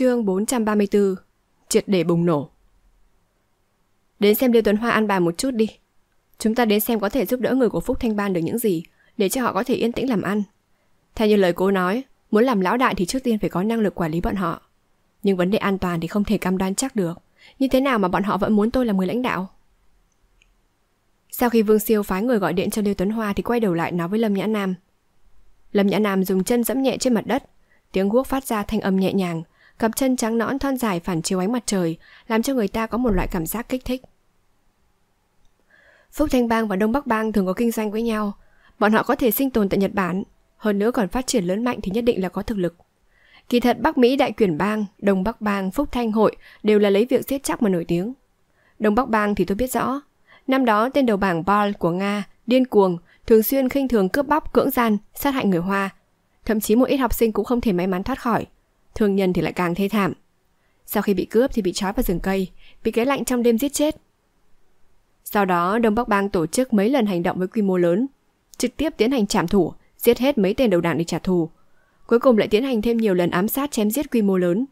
Chương 434 Triệt để bùng nổ Đến xem Lưu Tuấn Hoa ăn bài một chút đi Chúng ta đến xem có thể giúp đỡ người của Phúc Thanh Ban được những gì Để cho họ có thể yên tĩnh làm ăn Theo như lời cô nói Muốn làm lão đại thì trước tiên phải có năng lực quản lý bọn họ Nhưng vấn đề an toàn thì không thể cam đoan chắc được Như thế nào mà bọn họ vẫn muốn tôi làm người lãnh đạo Sau khi Vương Siêu phái người gọi điện cho Lưu Tuấn Hoa Thì quay đầu lại nói với Lâm Nhã Nam Lâm Nhã Nam dùng chân dẫm nhẹ trên mặt đất Tiếng guốc phát ra thanh âm nhẹ nhàng cặp chân trắng nõn thon dài phản chiếu ánh mặt trời, làm cho người ta có một loại cảm giác kích thích. Phúc Thanh Bang và Đông Bắc Bang thường có kinh doanh với nhau. Bọn họ có thể sinh tồn tại Nhật Bản, hơn nữa còn phát triển lớn mạnh thì nhất định là có thực lực. Kỳ thật Bắc Mỹ đại quyển bang, Đông Bắc bang, Phúc Thanh hội đều là lấy việc giết chắc mà nổi tiếng. Đông Bắc bang thì tôi biết rõ. Năm đó tên đầu bảng Ball của Nga, điên cuồng, thường xuyên khinh thường cướp bóc, cưỡng gian, sát hại người Hoa. Thậm chí một ít học sinh cũng không thể may mắn thoát khỏi – Thương nhân thì lại càng thê thảm. Sau khi bị cướp thì bị trói vào rừng cây, bị cái lạnh trong đêm giết chết. Sau đó, Đông Bắc Bang tổ chức mấy lần hành động với quy mô lớn, trực tiếp tiến hành trảm thủ, giết hết mấy tên đầu đảng để trả thù. Cuối cùng lại tiến hành thêm nhiều lần ám sát chém giết quy mô lớn.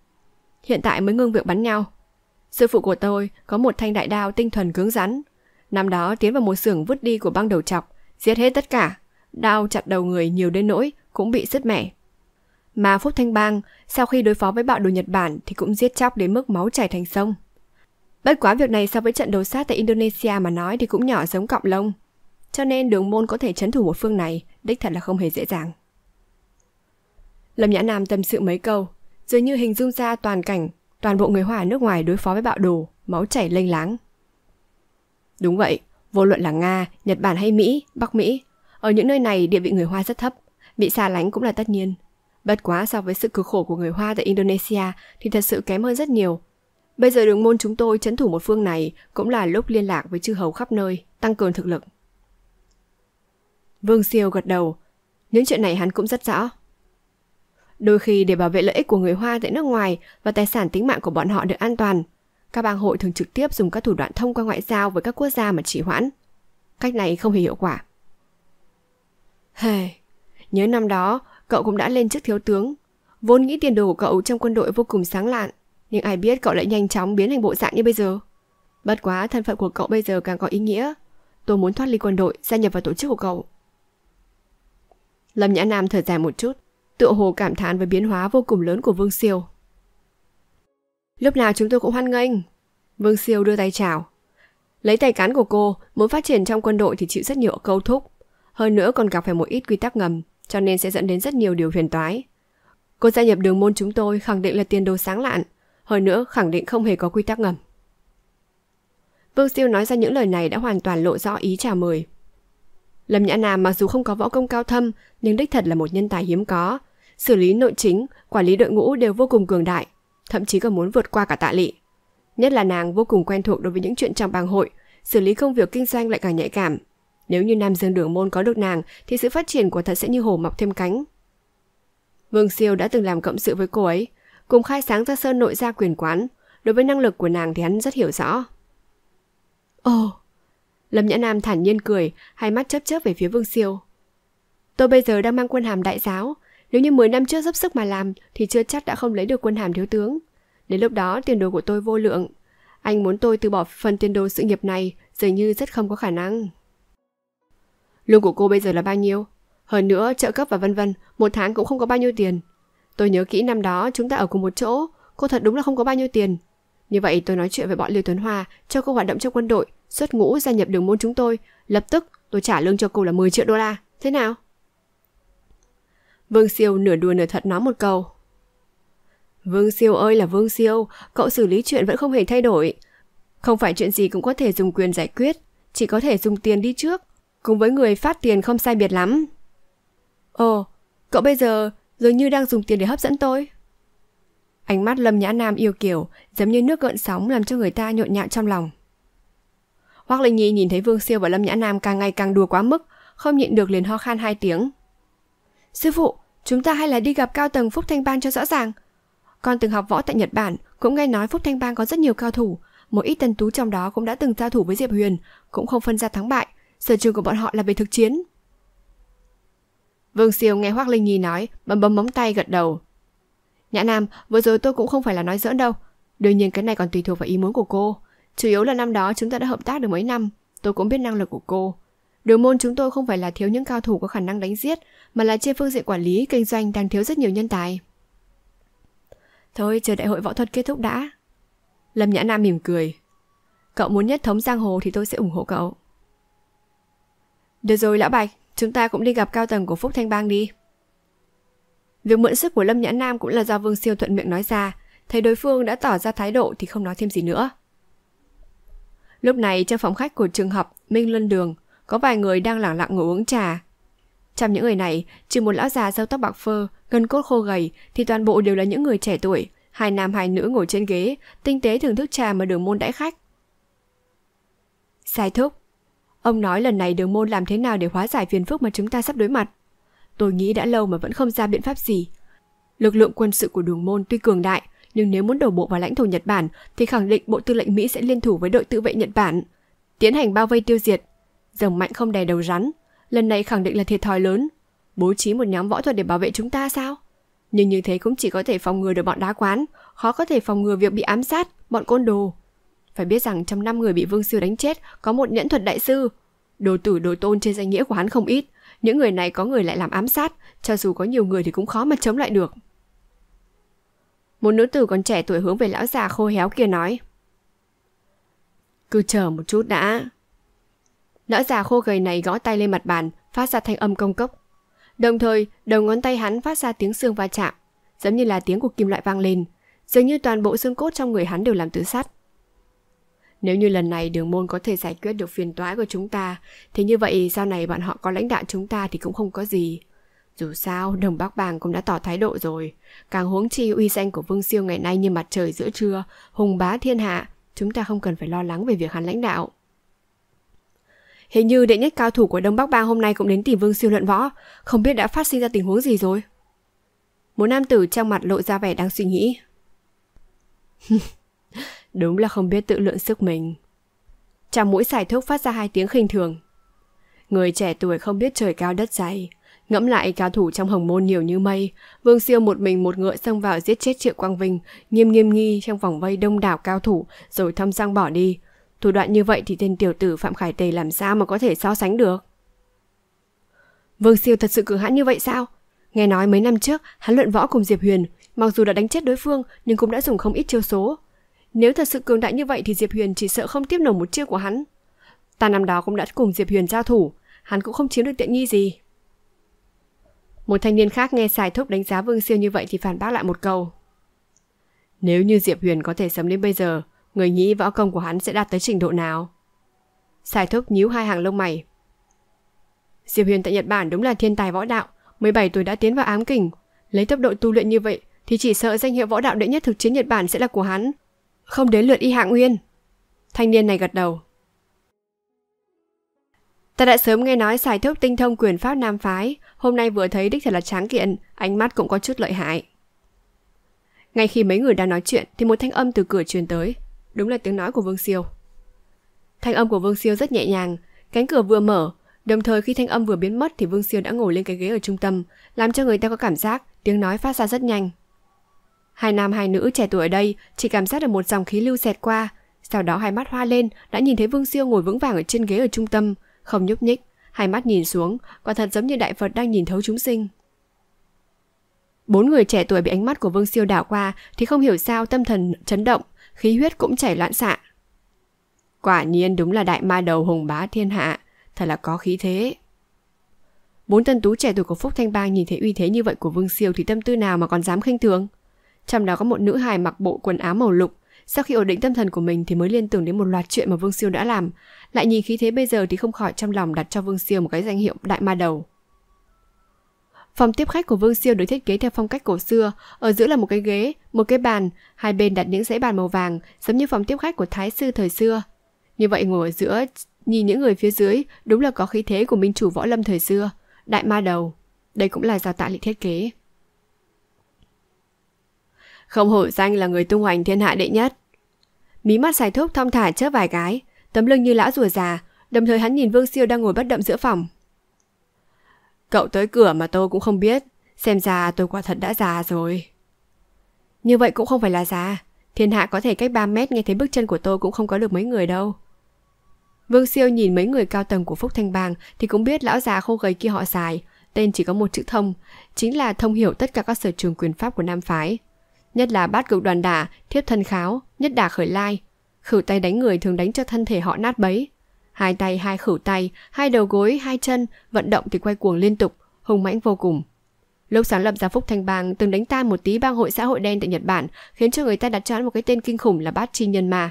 Hiện tại mới ngưng việc bắn nhau. Sư phụ của tôi có một thanh đại đao tinh thuần cứng rắn. Năm đó tiến vào một xưởng vứt đi của băng đầu chọc, giết hết tất cả. Đao chặt đầu người nhiều đến nỗi cũng bị sứt mẻ. Mà Phúc Thanh Bang, sau khi đối phó với bạo đồ Nhật Bản thì cũng giết chóc đến mức máu chảy thành sông. Bất quá việc này so với trận đấu sát tại Indonesia mà nói thì cũng nhỏ giống cọng lông. Cho nên đường môn có thể chấn thủ một phương này, đích thật là không hề dễ dàng. Lâm Nhã Nam tâm sự mấy câu, dường như hình dung ra toàn cảnh, toàn bộ người Hoa ở nước ngoài đối phó với bạo đồ, máu chảy lênh láng. Đúng vậy, vô luận là Nga, Nhật Bản hay Mỹ, Bắc Mỹ, ở những nơi này địa vị người Hoa rất thấp, bị xa lánh cũng là tất nhiên – Bất quá so với sự cực khổ của người Hoa tại Indonesia thì thật sự kém hơn rất nhiều. Bây giờ đường môn chúng tôi chấn thủ một phương này cũng là lúc liên lạc với chư hầu khắp nơi, tăng cường thực lực. Vương Siêu gật đầu, những chuyện này hắn cũng rất rõ. Đôi khi để bảo vệ lợi ích của người Hoa tại nước ngoài và tài sản tính mạng của bọn họ được an toàn, các bang hội thường trực tiếp dùng các thủ đoạn thông qua ngoại giao với các quốc gia mà trì hoãn. Cách này không hề hiệu quả. Hề, hey, nhớ năm đó, cậu cũng đã lên chức thiếu tướng. Vốn nghĩ tiền đồ của cậu trong quân đội vô cùng sáng lạn, nhưng ai biết cậu lại nhanh chóng biến thành bộ dạng như bây giờ. Bất quá thân phận của cậu bây giờ càng có ý nghĩa. Tôi muốn thoát ly quân đội, gia nhập vào tổ chức của cậu. Lâm Nhã Nam thở dài một chút, tựa hồ cảm thán với biến hóa vô cùng lớn của Vương Siêu. Lúc nào chúng tôi cũng hoan nghênh. Vương Siêu đưa tay chào. Lấy tay cán của cô, muốn phát triển trong quân đội thì chịu rất nhiều câu thúc. Hơn nữa còn gặp phải một ít quy tắc ngầm, cho nên sẽ dẫn đến rất nhiều điều huyền toái. Cô gia nhập đường môn chúng tôi khẳng định là tiền đồ sáng lạn, hơn nữa khẳng định không hề có quy tắc ngầm. Vương Siêu nói ra những lời này đã hoàn toàn lộ rõ ý chào mời. Lâm Nhã Nam mặc dù không có võ công cao thâm, nhưng đích thật là một nhân tài hiếm có. Xử lý nội chính, quản lý đội ngũ đều vô cùng cường đại, thậm chí còn muốn vượt qua cả tạ lị. Nhất là nàng vô cùng quen thuộc đối với những chuyện trong bang hội, xử lý công việc kinh doanh lại càng nhạy cảm, nếu như Nam Dương Đường Môn có được nàng, thì sự phát triển của thật sẽ như hổ mọc thêm cánh. Vương Siêu đã từng làm cộng sự với cô ấy, cùng khai sáng ra sơn nội gia quyền quán. Đối với năng lực của nàng thì hắn rất hiểu rõ. Ồ! Oh. Lâm Nhã Nam thản nhiên cười, hai mắt chớp chớp về phía Vương Siêu. Tôi bây giờ đang mang quân hàm đại giáo. Nếu như 10 năm trước dốc sức mà làm thì chưa chắc đã không lấy được quân hàm thiếu tướng. Đến lúc đó tiền đồ của tôi vô lượng. Anh muốn tôi từ bỏ phần tiền đồ sự nghiệp này dường như rất không có khả năng. Lương của cô bây giờ là bao nhiêu? Hơn nữa, trợ cấp và vân vân, một tháng cũng không có bao nhiêu tiền. Tôi nhớ kỹ năm đó chúng ta ở cùng một chỗ, cô thật đúng là không có bao nhiêu tiền. Như vậy tôi nói chuyện với bọn Lưu Tuấn Hoa cho cô hoạt động trong quân đội, xuất ngũ gia nhập đường môn chúng tôi. Lập tức tôi trả lương cho cô là 10 triệu đô la. Thế nào? Vương Siêu nửa đùa nửa thật nói một câu. Vương Siêu ơi là Vương Siêu, cậu xử lý chuyện vẫn không hề thay đổi. Không phải chuyện gì cũng có thể dùng quyền giải quyết, chỉ có thể dùng tiền đi trước, cùng với người phát tiền không sai biệt lắm. Ồ, cậu bây giờ dường như đang dùng tiền để hấp dẫn tôi. Ánh mắt Lâm Nhã Nam yêu kiểu, giống như nước gợn sóng làm cho người ta nhộn nhạo trong lòng. Hoác Linh Nhi nhìn thấy Vương Siêu và Lâm Nhã Nam càng ngày càng đùa quá mức, không nhịn được liền ho khan hai tiếng. Sư phụ, chúng ta hay là đi gặp cao tầng Phúc Thanh Bang cho rõ ràng. Con từng học võ tại Nhật Bản, cũng nghe nói Phúc Thanh Bang có rất nhiều cao thủ, một ít tân tú trong đó cũng đã từng giao thủ với Diệp Huyền, cũng không phân ra thắng bại, sở trường của bọn họ là về thực chiến. Vương Siêu nghe Hoác Linh Nhi nói, bấm bấm móng tay gật đầu. Nhã Nam, vừa rồi tôi cũng không phải là nói giỡn đâu. Đương nhiên cái này còn tùy thuộc vào ý muốn của cô. Chủ yếu là năm đó chúng ta đã hợp tác được mấy năm, tôi cũng biết năng lực của cô. Đường môn chúng tôi không phải là thiếu những cao thủ có khả năng đánh giết, mà là trên phương diện quản lý, kinh doanh đang thiếu rất nhiều nhân tài. Thôi, chờ đại hội võ thuật kết thúc đã. Lâm Nhã Nam mỉm cười. Cậu muốn nhất thống giang hồ thì tôi sẽ ủng hộ cậu. Được rồi Lão Bạch, chúng ta cũng đi gặp cao tầng của Phúc Thanh Bang đi. Việc mượn sức của Lâm Nhã Nam cũng là do Vương Siêu thuận miệng nói ra, thấy đối phương đã tỏ ra thái độ thì không nói thêm gì nữa. Lúc này trong phòng khách của trường học Minh Luân Đường có vài người đang lẳng lặng ngồi uống trà. Trong những người này, trừ một lão già râu tóc bạc phơ, gân cốt khô gầy thì toàn bộ đều là những người trẻ tuổi, hai nam hai nữ ngồi trên ghế, tinh tế thưởng thức trà mà đường môn đãi khách. Sai thúc, Ông nói lần này đường môn làm thế nào để hóa giải phiền phức mà chúng ta sắp đối mặt. Tôi nghĩ đã lâu mà vẫn không ra biện pháp gì. Lực lượng quân sự của đường môn tuy cường đại, nhưng nếu muốn đổ bộ vào lãnh thổ Nhật Bản thì khẳng định Bộ Tư lệnh Mỹ sẽ liên thủ với đội tự vệ Nhật Bản, tiến hành bao vây tiêu diệt. Rồng mạnh không đè đầu rắn, lần này khẳng định là thiệt thòi lớn. Bố trí một nhóm võ thuật để bảo vệ chúng ta sao? Nhưng như thế cũng chỉ có thể phòng ngừa được bọn đá quán, khó có thể phòng ngừa việc bị ám sát, bọn côn đồ. Phải biết rằng trong năm người bị Vương sư đánh chết có một nhẫn thuật đại sư. Đồ tử đồ tôn trên danh nghĩa của hắn không ít. Những người này có người lại làm ám sát, cho dù có nhiều người thì cũng khó mà chống lại được. Một nữ tử còn trẻ tuổi hướng về lão già khô héo kia nói. Cứ chờ một chút đã. Lão già khô gầy này gõ tay lên mặt bàn, phát ra thanh âm công cốc. Đồng thời, đầu ngón tay hắn phát ra tiếng xương va chạm, giống như là tiếng của kim loại vang lên. Dường như toàn bộ xương cốt trong người hắn đều làm từ sắt. Nếu như lần này đường môn có thể giải quyết được phiền toái của chúng ta, thì như vậy sau này bọn họ có lãnh đạo chúng ta thì cũng không có gì. Dù sao, đồng bác bàng cũng đã tỏ thái độ rồi. Càng huống chi uy danh của Vương Siêu ngày nay như mặt trời giữa trưa, hùng bá thiên hạ, chúng ta không cần phải lo lắng về việc hắn lãnh đạo. Hình như đệ nhất cao thủ của Đông Bắc Bang hôm nay cũng đến tìm Vương Siêu luận võ, không biết đã phát sinh ra tình huống gì rồi. Một nam tử trong mặt lộ ra vẻ đang suy nghĩ. Đúng là không biết tự lượng sức mình. Chàng mũi xài thuốc phát ra hai tiếng khinh thường. Người trẻ tuổi không biết trời cao đất dày. Ngẫm lại cao thủ trong hồng môn nhiều như mây, Vương Siêu một mình một ngựa xông vào giết chết Triệu Quang Vinh, nghiêm nghiêm nghi trong vòng vây đông đảo cao thủ, rồi thâm sang bỏ đi. Thủ đoạn như vậy thì tên tiểu tử Phạm Khải Tề làm sao mà có thể so sánh được? Vương Siêu thật sự cứng hãn như vậy sao? Nghe nói mấy năm trước, hắn luận võ cùng Diệp Huyền, mặc dù đã đánh chết đối phương nhưng cũng đã dùng không ít chiêu số. Nếu thật sự cường đại như vậy thì Diệp Huyền chỉ sợ không tiếp nổi một chiêu của hắn. Ta năm đó cũng đã cùng Diệp Huyền giao thủ, hắn cũng không chiếm được tiện nghi gì. Một thanh niên khác nghe xài thúc đánh giá Vương Siêu như vậy thì phản bác lại một câu. Nếu như Diệp Huyền có thể sớm đến bây giờ, người nghĩ võ công của hắn sẽ đạt tới trình độ nào? Xài thúc nhíu hai hàng lông mày. Diệp Huyền tại Nhật Bản đúng là thiên tài võ đạo, 17 tuổi đã tiến vào ám kình. Lấy tốc độ tu luyện như vậy thì chỉ sợ danh hiệu võ đạo đệ nhất thực chiến Nhật Bản sẽ là của hắn, không đến lượt y hạng nguyên. Thanh niên này gật đầu. Ta đã sớm nghe nói xài thúc tinh thông quyền pháp nam phái, hôm nay vừa thấy đích thật là tráng kiện, ánh mắt cũng có chút lợi hại. Ngay khi mấy người đang nói chuyện thì một thanh âm từ cửa truyền tới, đúng là tiếng nói của Vương Siêu. Thanh âm của Vương Siêu rất nhẹ nhàng, cánh cửa vừa mở, đồng thời khi thanh âm vừa biến mất thì Vương Siêu đã ngồi lên cái ghế ở trung tâm, làm cho người ta có cảm giác tiếng nói phát ra rất nhanh. Hai nam hai nữ trẻ tuổi ở đây chỉ cảm giác được một dòng khí lưu xẹt qua. Sau đó hai mắt hoa lên, đã nhìn thấy Vương Siêu ngồi vững vàng ở trên ghế ở trung tâm, không nhúc nhích. Hai mắt nhìn xuống, quả thật giống như Đại Phật đang nhìn thấu chúng sinh. Bốn người trẻ tuổi bị ánh mắt của Vương Siêu đảo qua thì không hiểu sao tâm thần chấn động, khí huyết cũng chảy loạn xạ. Quả nhiên đúng là đại ma đầu hùng bá thiên hạ, thật là có khí thế. Bốn tân tú trẻ tuổi của Phúc Thanh Bang nhìn thấy uy thế như vậy của Vương Siêu thì tâm tư nào mà còn dám khinh thường? Trong đó có một nữ hài mặc bộ quần áo màu lục. Sau khi ổn định tâm thần của mình thì mới liên tưởng đến một loạt chuyện mà Vương Siêu đã làm. Lại nhìn khí thế bây giờ thì không khỏi trong lòng đặt cho Vương Siêu một cái danh hiệu đại ma đầu. Phòng tiếp khách của Vương Siêu được thiết kế theo phong cách cổ xưa, ở giữa là một cái ghế, một cái bàn, hai bên đặt những dãy bàn màu vàng, giống như phòng tiếp khách của thái sư thời xưa. Như vậy ngồi ở giữa, nhìn những người phía dưới, đúng là có khí thế của minh chủ võ lâm thời xưa, đại ma đầu. Đây cũng là do tạ lị thiết kế không hổ danh là người tung hoành thiên hạ đệ nhất. Mí mắt xài thúc thong thả chớp vài cái, tấm lưng như lão rùa già, đồng thời hắn nhìn Vương Siêu đang ngồi bất động giữa phòng. Cậu tới cửa mà tôi cũng không biết, xem ra tôi quả thật đã già rồi. Như vậy cũng không phải là già, thiên hạ có thể cách 3 mét nghe thấy bước chân của tôi cũng không có được mấy người đâu. Vương Siêu nhìn mấy người cao tầng của Phúc Thanh Bang thì cũng biết lão già khô gầy kia họ xài, tên chỉ có một chữ thông, chính là thông hiểu tất cả các sở trường quyền pháp của Nam Phái nhất là bát cực đoàn đả, thiếp thân kháo, nhất đả khởi lai. Khử tay đánh người thường đánh cho thân thể họ nát bấy. Hai tay, hai khử tay, hai đầu gối, hai chân, vận động thì quay cuồng liên tục, hùng mãnh vô cùng. Lúc sáng lập ra Phúc thanh Bang từng đánh tan một tí bang hội xã hội đen tại Nhật Bản, khiến cho người ta đặt cho hắn một cái tên kinh khủng là Bát Chi Nhân Ma.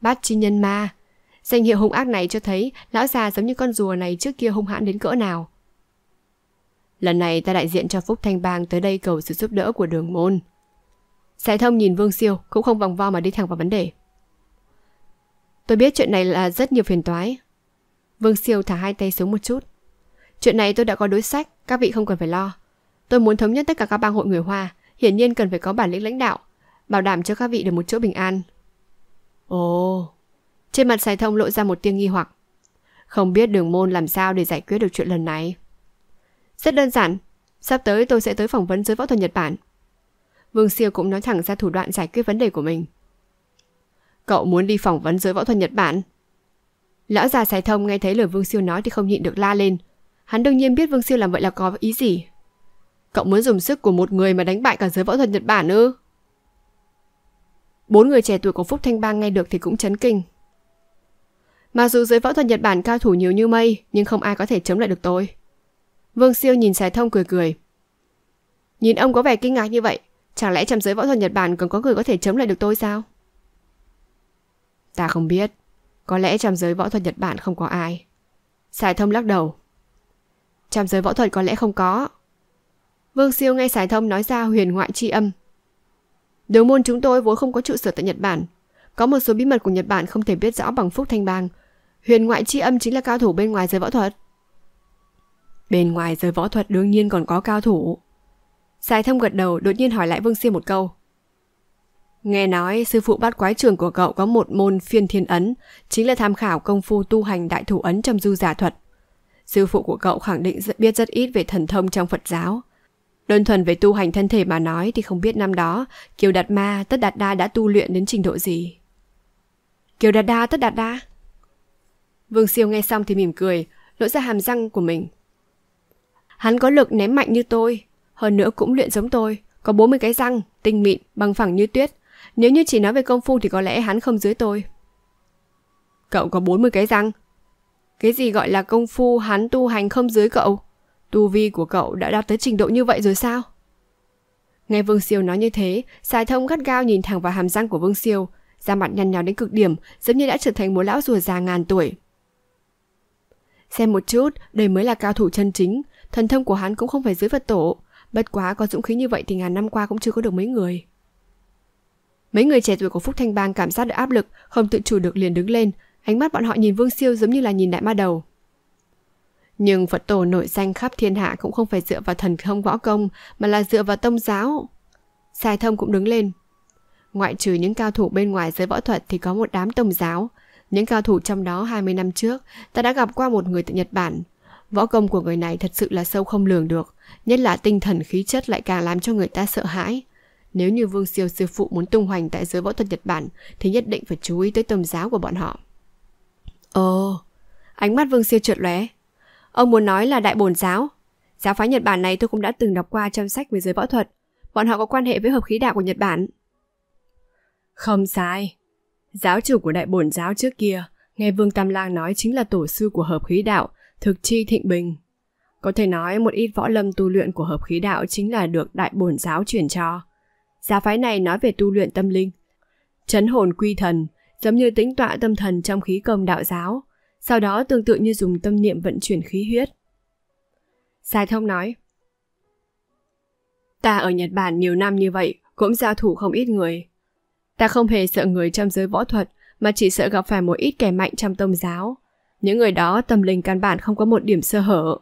Bát Chi Nhân Ma, Danh hiệu hung ác này cho thấy lão già giống như con rùa này trước kia hung hãn đến cỡ nào. Lần này ta đại diện cho Phúc Thanh Bang tới đây cầu sự giúp đỡ của đường môn. Giải thông nhìn Vương Siêu cũng không vòng vo mà đi thẳng vào vấn đề. Tôi biết chuyện này là rất nhiều phiền toái. Vương Siêu thả hai tay xuống một chút. Chuyện này tôi đã có đối sách, các vị không cần phải lo. Tôi muốn thống nhất tất cả các bang hội người Hoa, hiển nhiên cần phải có bản lĩnh lãnh đạo, bảo đảm cho các vị được một chỗ bình an. Ồ, trên mặt Sài Thông lộ ra một tiếng nghi hoặc. Không biết đường môn làm sao để giải quyết được chuyện lần này. Rất đơn giản, sắp tới tôi sẽ tới phỏng vấn giới võ thuật Nhật Bản. Vương Siêu cũng nói thẳng ra thủ đoạn giải quyết vấn đề của mình. Cậu muốn đi phỏng vấn giới võ thuật Nhật Bản? Lão già sài thông nghe thấy lời Vương Siêu nói thì không nhịn được la lên. Hắn đương nhiên biết Vương Siêu làm vậy là có ý gì. Cậu muốn dùng sức của một người mà đánh bại cả giới võ thuật Nhật Bản ư? Bốn người trẻ tuổi của Phúc Thanh Bang nghe được thì cũng chấn kinh. Mặc dù giới võ thuật Nhật Bản cao thủ nhiều như mây, nhưng không ai có thể chống lại được tôi. Vương Siêu nhìn Sài Thông cười cười. Nhìn ông có vẻ kinh ngạc như vậy, Chẳng lẽ trong giới võ thuật Nhật Bản còn có người có thể chống lại được tôi sao? Ta không biết. Có lẽ trong giới võ thuật Nhật Bản không có ai. Sải thông lắc đầu. Trong giới võ thuật có lẽ không có. Vương Siêu nghe Sải thông nói ra huyền ngoại tri âm. Đường môn chúng tôi vốn không có trụ sở tại Nhật Bản. Có một số bí mật của Nhật Bản không thể biết rõ bằng Phúc Thanh Bang. Huyền ngoại tri âm chính là cao thủ bên ngoài giới võ thuật. Bên ngoài giới võ thuật đương nhiên còn có cao thủ. Giải thông gật đầu đột nhiên hỏi lại Vương Siêm một câu. Nghe nói sư phụ bát quái trường của cậu có một môn phiên thiên ấn, chính là tham khảo công phu tu hành đại thủ ấn trong du giả thuật. Sư phụ của cậu khẳng định biết rất ít về thần thông trong Phật giáo. Đơn thuần về tu hành thân thể mà nói thì không biết năm đó Kiều Đạt Ma Tất Đạt Đa đã tu luyện đến trình độ gì. Kiều Đạt Đa Tất Đạt Đa? Vương Siêu nghe xong thì mỉm cười, lộ ra hàm răng của mình. Hắn có lực ném mạnh như tôi, hơn nữa cũng luyện giống tôi, có 40 cái răng, tinh mịn, bằng phẳng như tuyết. Nếu như chỉ nói về công phu thì có lẽ hắn không dưới tôi. Cậu có 40 cái răng. Cái gì gọi là công phu hắn tu hành không dưới cậu? Tu vi của cậu đã đạt tới trình độ như vậy rồi sao? Nghe Vương Siêu nói như thế, Sài Thông gắt gao nhìn thẳng vào hàm răng của Vương Siêu, da mặt nhăn nhó đến cực điểm, giống như đã trở thành một lão rùa già ngàn tuổi. Xem một chút, đây mới là cao thủ chân chính, thần thông của hắn cũng không phải dưới vật tổ. Bất quá có dũng khí như vậy thì ngàn năm qua cũng chưa có được mấy người. Mấy người trẻ tuổi của Phúc Thanh Bang cảm giác được áp lực, không tự chủ được liền đứng lên. Ánh mắt bọn họ nhìn Vương Siêu giống như là nhìn đại ma đầu. Nhưng Phật tổ nổi danh khắp thiên hạ cũng không phải dựa vào thần thông võ công, mà là dựa vào tông giáo. Sai thông cũng đứng lên. Ngoại trừ những cao thủ bên ngoài giới võ thuật thì có một đám tông giáo. Những cao thủ trong đó 20 năm trước, ta đã gặp qua một người từ Nhật Bản, Võ công của người này thật sự là sâu không lường được, nhất là tinh thần khí chất lại càng làm cho người ta sợ hãi. Nếu như Vương Siêu sư phụ muốn tung hoành tại giới võ thuật Nhật Bản thì nhất định phải chú ý tới tôn giáo của bọn họ. Ồ, ánh mắt Vương Siêu trượt lóe. Ông muốn nói là đại bổn giáo. Giáo phái Nhật Bản này tôi cũng đã từng đọc qua trong sách về giới võ thuật. Bọn họ có quan hệ với hợp khí đạo của Nhật Bản. Không sai. Giáo chủ của đại bổn giáo trước kia, nghe Vương Tam Lang nói chính là tổ sư của hợp khí đạo, thực chi thịnh bình. Có thể nói một ít võ lâm tu luyện của hợp khí đạo chính là được đại bổn giáo truyền cho. Giáo phái này nói về tu luyện tâm linh, chấn hồn quy thần, giống như tính tọa tâm thần trong khí công đạo giáo, sau đó tương tự như dùng tâm niệm vận chuyển khí huyết. Sai thông nói, Ta ở Nhật Bản nhiều năm như vậy, cũng giao thủ không ít người. Ta không hề sợ người trong giới võ thuật, mà chỉ sợ gặp phải một ít kẻ mạnh trong tông giáo, những người đó tâm linh căn bản không có một điểm sơ hở.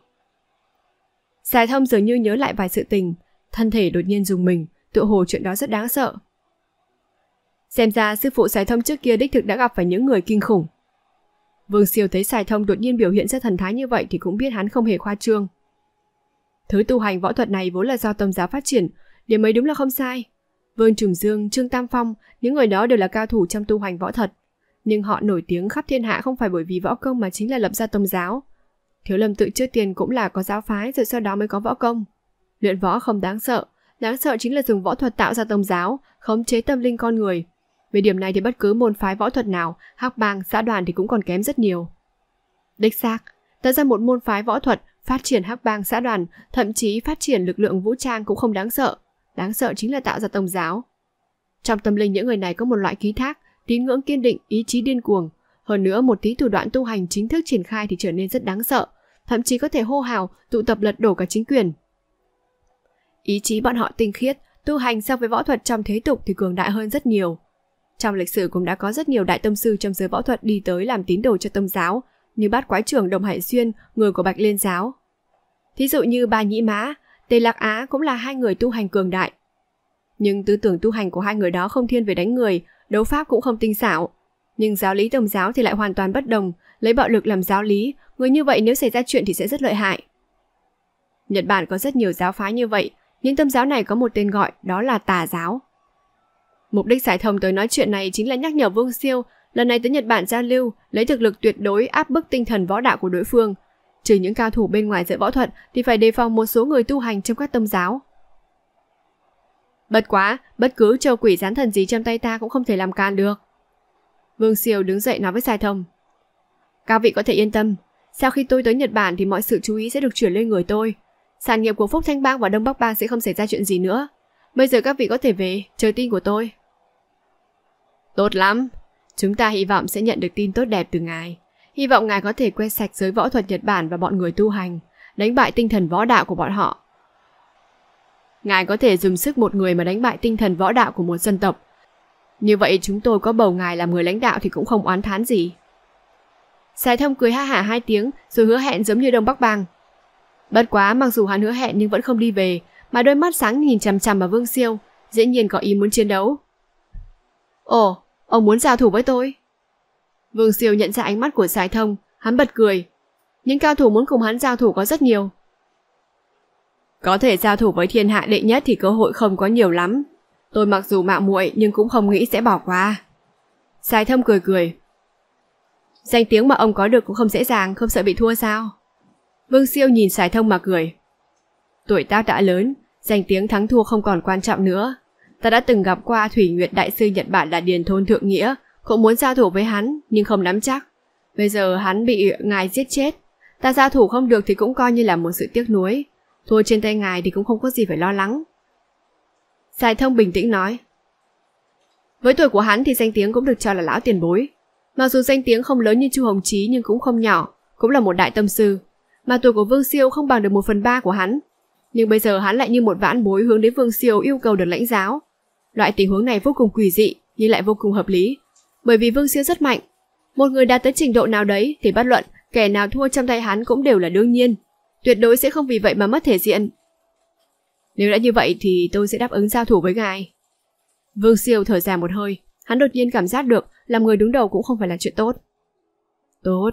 Giải thông dường như nhớ lại vài sự tình, thân thể đột nhiên dùng mình, tự hồ chuyện đó rất đáng sợ. Xem ra sư phụ giải thông trước kia đích thực đã gặp phải những người kinh khủng. Vương Siêu thấy Sài Thông đột nhiên biểu hiện ra thần thái như vậy thì cũng biết hắn không hề khoa trương. Thứ tu hành võ thuật này vốn là do tâm giáo phát triển, điểm ấy đúng là không sai. Vương Trùng Dương, Trương Tam Phong, những người đó đều là cao thủ trong tu hành võ thuật, nhưng họ nổi tiếng khắp thiên hạ không phải bởi vì võ công mà chính là lập ra tông giáo. Thiếu lâm tự trước tiền cũng là có giáo phái rồi sau đó mới có võ công. Luyện võ không đáng sợ, đáng sợ chính là dùng võ thuật tạo ra tông giáo, khống chế tâm linh con người. Về điểm này thì bất cứ môn phái võ thuật nào, hắc bang, xã đoàn thì cũng còn kém rất nhiều. Đích xác, tạo ra một môn phái võ thuật, phát triển hắc bang xã đoàn, thậm chí phát triển lực lượng vũ trang cũng không đáng sợ. Đáng sợ chính là tạo ra tông giáo. Trong tâm linh những người này có một loại ký thác, tín ngưỡng kiên định, ý chí điên cuồng. Hơn nữa một tí thủ đoạn tu hành chính thức triển khai thì trở nên rất đáng sợ, thậm chí có thể hô hào, tụ tập lật đổ cả chính quyền. Ý chí bọn họ tinh khiết, tu hành so với võ thuật trong thế tục thì cường đại hơn rất nhiều. Trong lịch sử cũng đã có rất nhiều đại tâm sư trong giới võ thuật đi tới làm tín đồ cho tâm giáo, như bát quái trưởng Đồng Hải Xuyên, người của Bạch Liên giáo. Thí dụ như Ba Nhĩ Mã, Tề Lạc Á cũng là hai người tu hành cường đại, nhưng tư tưởng tu hành của hai người đó không thiên về đánh người, đấu pháp cũng không tinh xảo. Nhưng giáo lý tổng giáo thì lại hoàn toàn bất đồng, lấy bạo lực làm giáo lý, người như vậy nếu xảy ra chuyện thì sẽ rất lợi hại. Nhật Bản có rất nhiều giáo phái như vậy, những tâm giáo này có một tên gọi đó là tà giáo. Mục đích giải thông tới nói chuyện này chính là nhắc nhở Vương Siêu lần này tới Nhật Bản giao lưu, lấy thực lực tuyệt đối áp bức tinh thần võ đạo của đối phương. Trừ những cao thủ bên ngoài dạy võ thuật thì phải đề phòng một số người tu hành trong các tâm giáo. Bất quá, bất cứ châu quỷ gián thần gì trong tay ta cũng không thể làm can được. Vương Siêu đứng dậy nói với Sai Thông. Các vị có thể yên tâm, sau khi tôi tới Nhật Bản thì mọi sự chú ý sẽ được chuyển lên người tôi. Sản nghiệp của Phúc Thanh Bang và Đông Bắc Bang sẽ không xảy ra chuyện gì nữa. Bây giờ các vị có thể về, chờ tin của tôi. Tốt lắm, chúng ta hy vọng sẽ nhận được tin tốt đẹp từ ngài. Hy vọng ngài có thể quét sạch giới võ thuật Nhật Bản và bọn người tu hành, đánh bại tinh thần võ đạo của bọn họ, Ngài có thể dùng sức một người mà đánh bại tinh thần võ đạo của một dân tộc. Như vậy chúng tôi có bầu ngài làm người lãnh đạo thì cũng không oán thán gì. Sài thông cười ha hả hai tiếng rồi hứa hẹn giống như Đông Bắc Bang. Bất quá mặc dù hắn hứa hẹn nhưng vẫn không đi về, mà đôi mắt sáng nhìn chằm chằm vào Vương Siêu, dễ nhiên có ý muốn chiến đấu. Ồ, ông muốn giao thủ với tôi? Vương Siêu nhận ra ánh mắt của Sài thông, hắn bật cười. Những cao thủ muốn cùng hắn giao thủ có rất nhiều, có thể giao thủ với thiên hạ đệ nhất thì cơ hội không có nhiều lắm. Tôi mặc dù mạo muội nhưng cũng không nghĩ sẽ bỏ qua. Sài thâm cười cười. Danh tiếng mà ông có được cũng không dễ dàng, không sợ bị thua sao? Vương siêu nhìn sài thông mà cười. Tuổi tác đã lớn, danh tiếng thắng thua không còn quan trọng nữa. Ta đã từng gặp qua Thủy Nguyệt Đại sư Nhật Bản là Điền Thôn Thượng Nghĩa, cũng muốn giao thủ với hắn, nhưng không nắm chắc. Bây giờ hắn bị ngài giết chết. Ta giao thủ không được thì cũng coi như là một sự tiếc nuối, Thua trên tay ngài thì cũng không có gì phải lo lắng. Giải thông bình tĩnh nói. Với tuổi của hắn thì danh tiếng cũng được cho là lão tiền bối. Mặc dù danh tiếng không lớn như Chu Hồng Chí nhưng cũng không nhỏ, cũng là một đại tâm sư. Mà tuổi của Vương Siêu không bằng được một phần ba của hắn. Nhưng bây giờ hắn lại như một vãn bối hướng đến Vương Siêu yêu cầu được lãnh giáo. Loại tình huống này vô cùng quỷ dị nhưng lại vô cùng hợp lý. Bởi vì Vương Siêu rất mạnh. Một người đạt tới trình độ nào đấy thì bất luận kẻ nào thua trong tay hắn cũng đều là đương nhiên tuyệt đối sẽ không vì vậy mà mất thể diện. Nếu đã như vậy thì tôi sẽ đáp ứng giao thủ với ngài. Vương Siêu thở dài một hơi, hắn đột nhiên cảm giác được làm người đứng đầu cũng không phải là chuyện tốt. Tốt.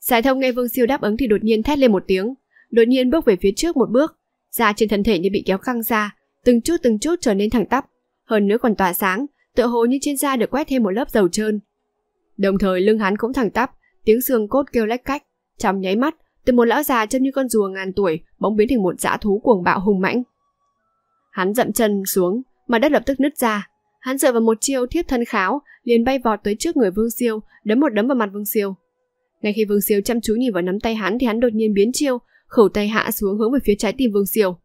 Giải thông nghe Vương Siêu đáp ứng thì đột nhiên thét lên một tiếng, đột nhiên bước về phía trước một bước, da trên thân thể như bị kéo căng ra, từng chút từng chút trở nên thẳng tắp, hơn nữa còn tỏa sáng, tựa hồ như trên da được quét thêm một lớp dầu trơn. Đồng thời lưng hắn cũng thẳng tắp, tiếng xương cốt kêu lách cách, trong nháy mắt từ một lão già trông như con rùa ngàn tuổi bỗng biến thành một dã thú cuồng bạo hùng mãnh. Hắn dậm chân xuống, mà đất lập tức nứt ra. Hắn dựa vào một chiêu thiếp thân kháo, liền bay vọt tới trước người Vương Siêu, đấm một đấm vào mặt Vương Siêu. Ngay khi Vương Siêu chăm chú nhìn vào nắm tay hắn thì hắn đột nhiên biến chiêu, khẩu tay hạ xuống hướng về phía trái tim Vương Siêu.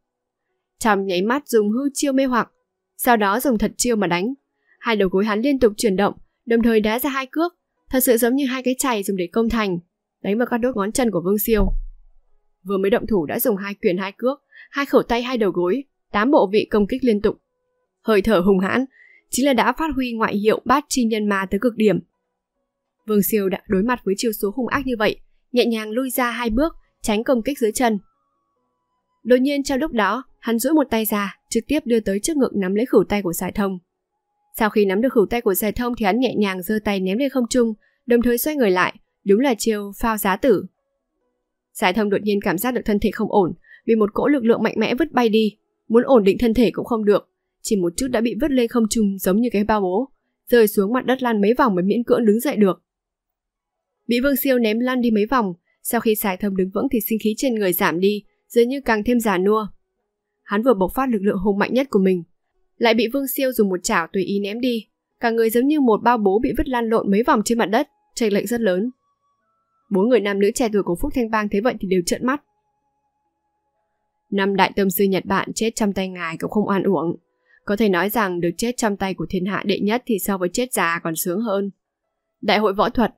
Trong nháy mắt dùng hư chiêu mê hoặc, sau đó dùng thật chiêu mà đánh. Hai đầu gối hắn liên tục chuyển động, đồng thời đá ra hai cước, thật sự giống như hai cái chày dùng để công thành đánh vào các đốt ngón chân của Vương Siêu. Vừa mới động thủ đã dùng hai quyền hai cước, hai khẩu tay hai đầu gối, tám bộ vị công kích liên tục. Hơi thở hùng hãn, chính là đã phát huy ngoại hiệu bát chi nhân ma tới cực điểm. Vương Siêu đã đối mặt với chiêu số hung ác như vậy, nhẹ nhàng lui ra hai bước, tránh công kích dưới chân. Đột nhiên trong lúc đó, hắn duỗi một tay ra, trực tiếp đưa tới trước ngực nắm lấy khửu tay của Sài Thông. Sau khi nắm được khửu tay của Sài Thông thì hắn nhẹ nhàng giơ tay ném lên không trung, đồng thời xoay người lại, Đúng là chiêu phao giá tử. Giải thông đột nhiên cảm giác được thân thể không ổn vì một cỗ lực lượng mạnh mẽ vứt bay đi. Muốn ổn định thân thể cũng không được. Chỉ một chút đã bị vứt lên không trung giống như cái bao bố. Rơi xuống mặt đất lăn mấy vòng mới miễn cưỡng đứng dậy được. Bị vương siêu ném lăn đi mấy vòng. Sau khi giải thông đứng vững thì sinh khí trên người giảm đi, dường như càng thêm già nua. Hắn vừa bộc phát lực lượng hùng mạnh nhất của mình. Lại bị vương siêu dùng một chảo tùy ý ném đi. Cả người giống như một bao bố bị vứt lăn lộn mấy vòng trên mặt đất, chênh lệch rất lớn. Bốn người nam nữ trẻ tuổi của Phúc Thanh Bang thế vậy thì đều trợn mắt. Năm đại tâm sư Nhật Bản chết trong tay ngài cũng không oan uổng. Có thể nói rằng được chết trong tay của thiên hạ đệ nhất thì so với chết già còn sướng hơn. Đại hội võ thuật.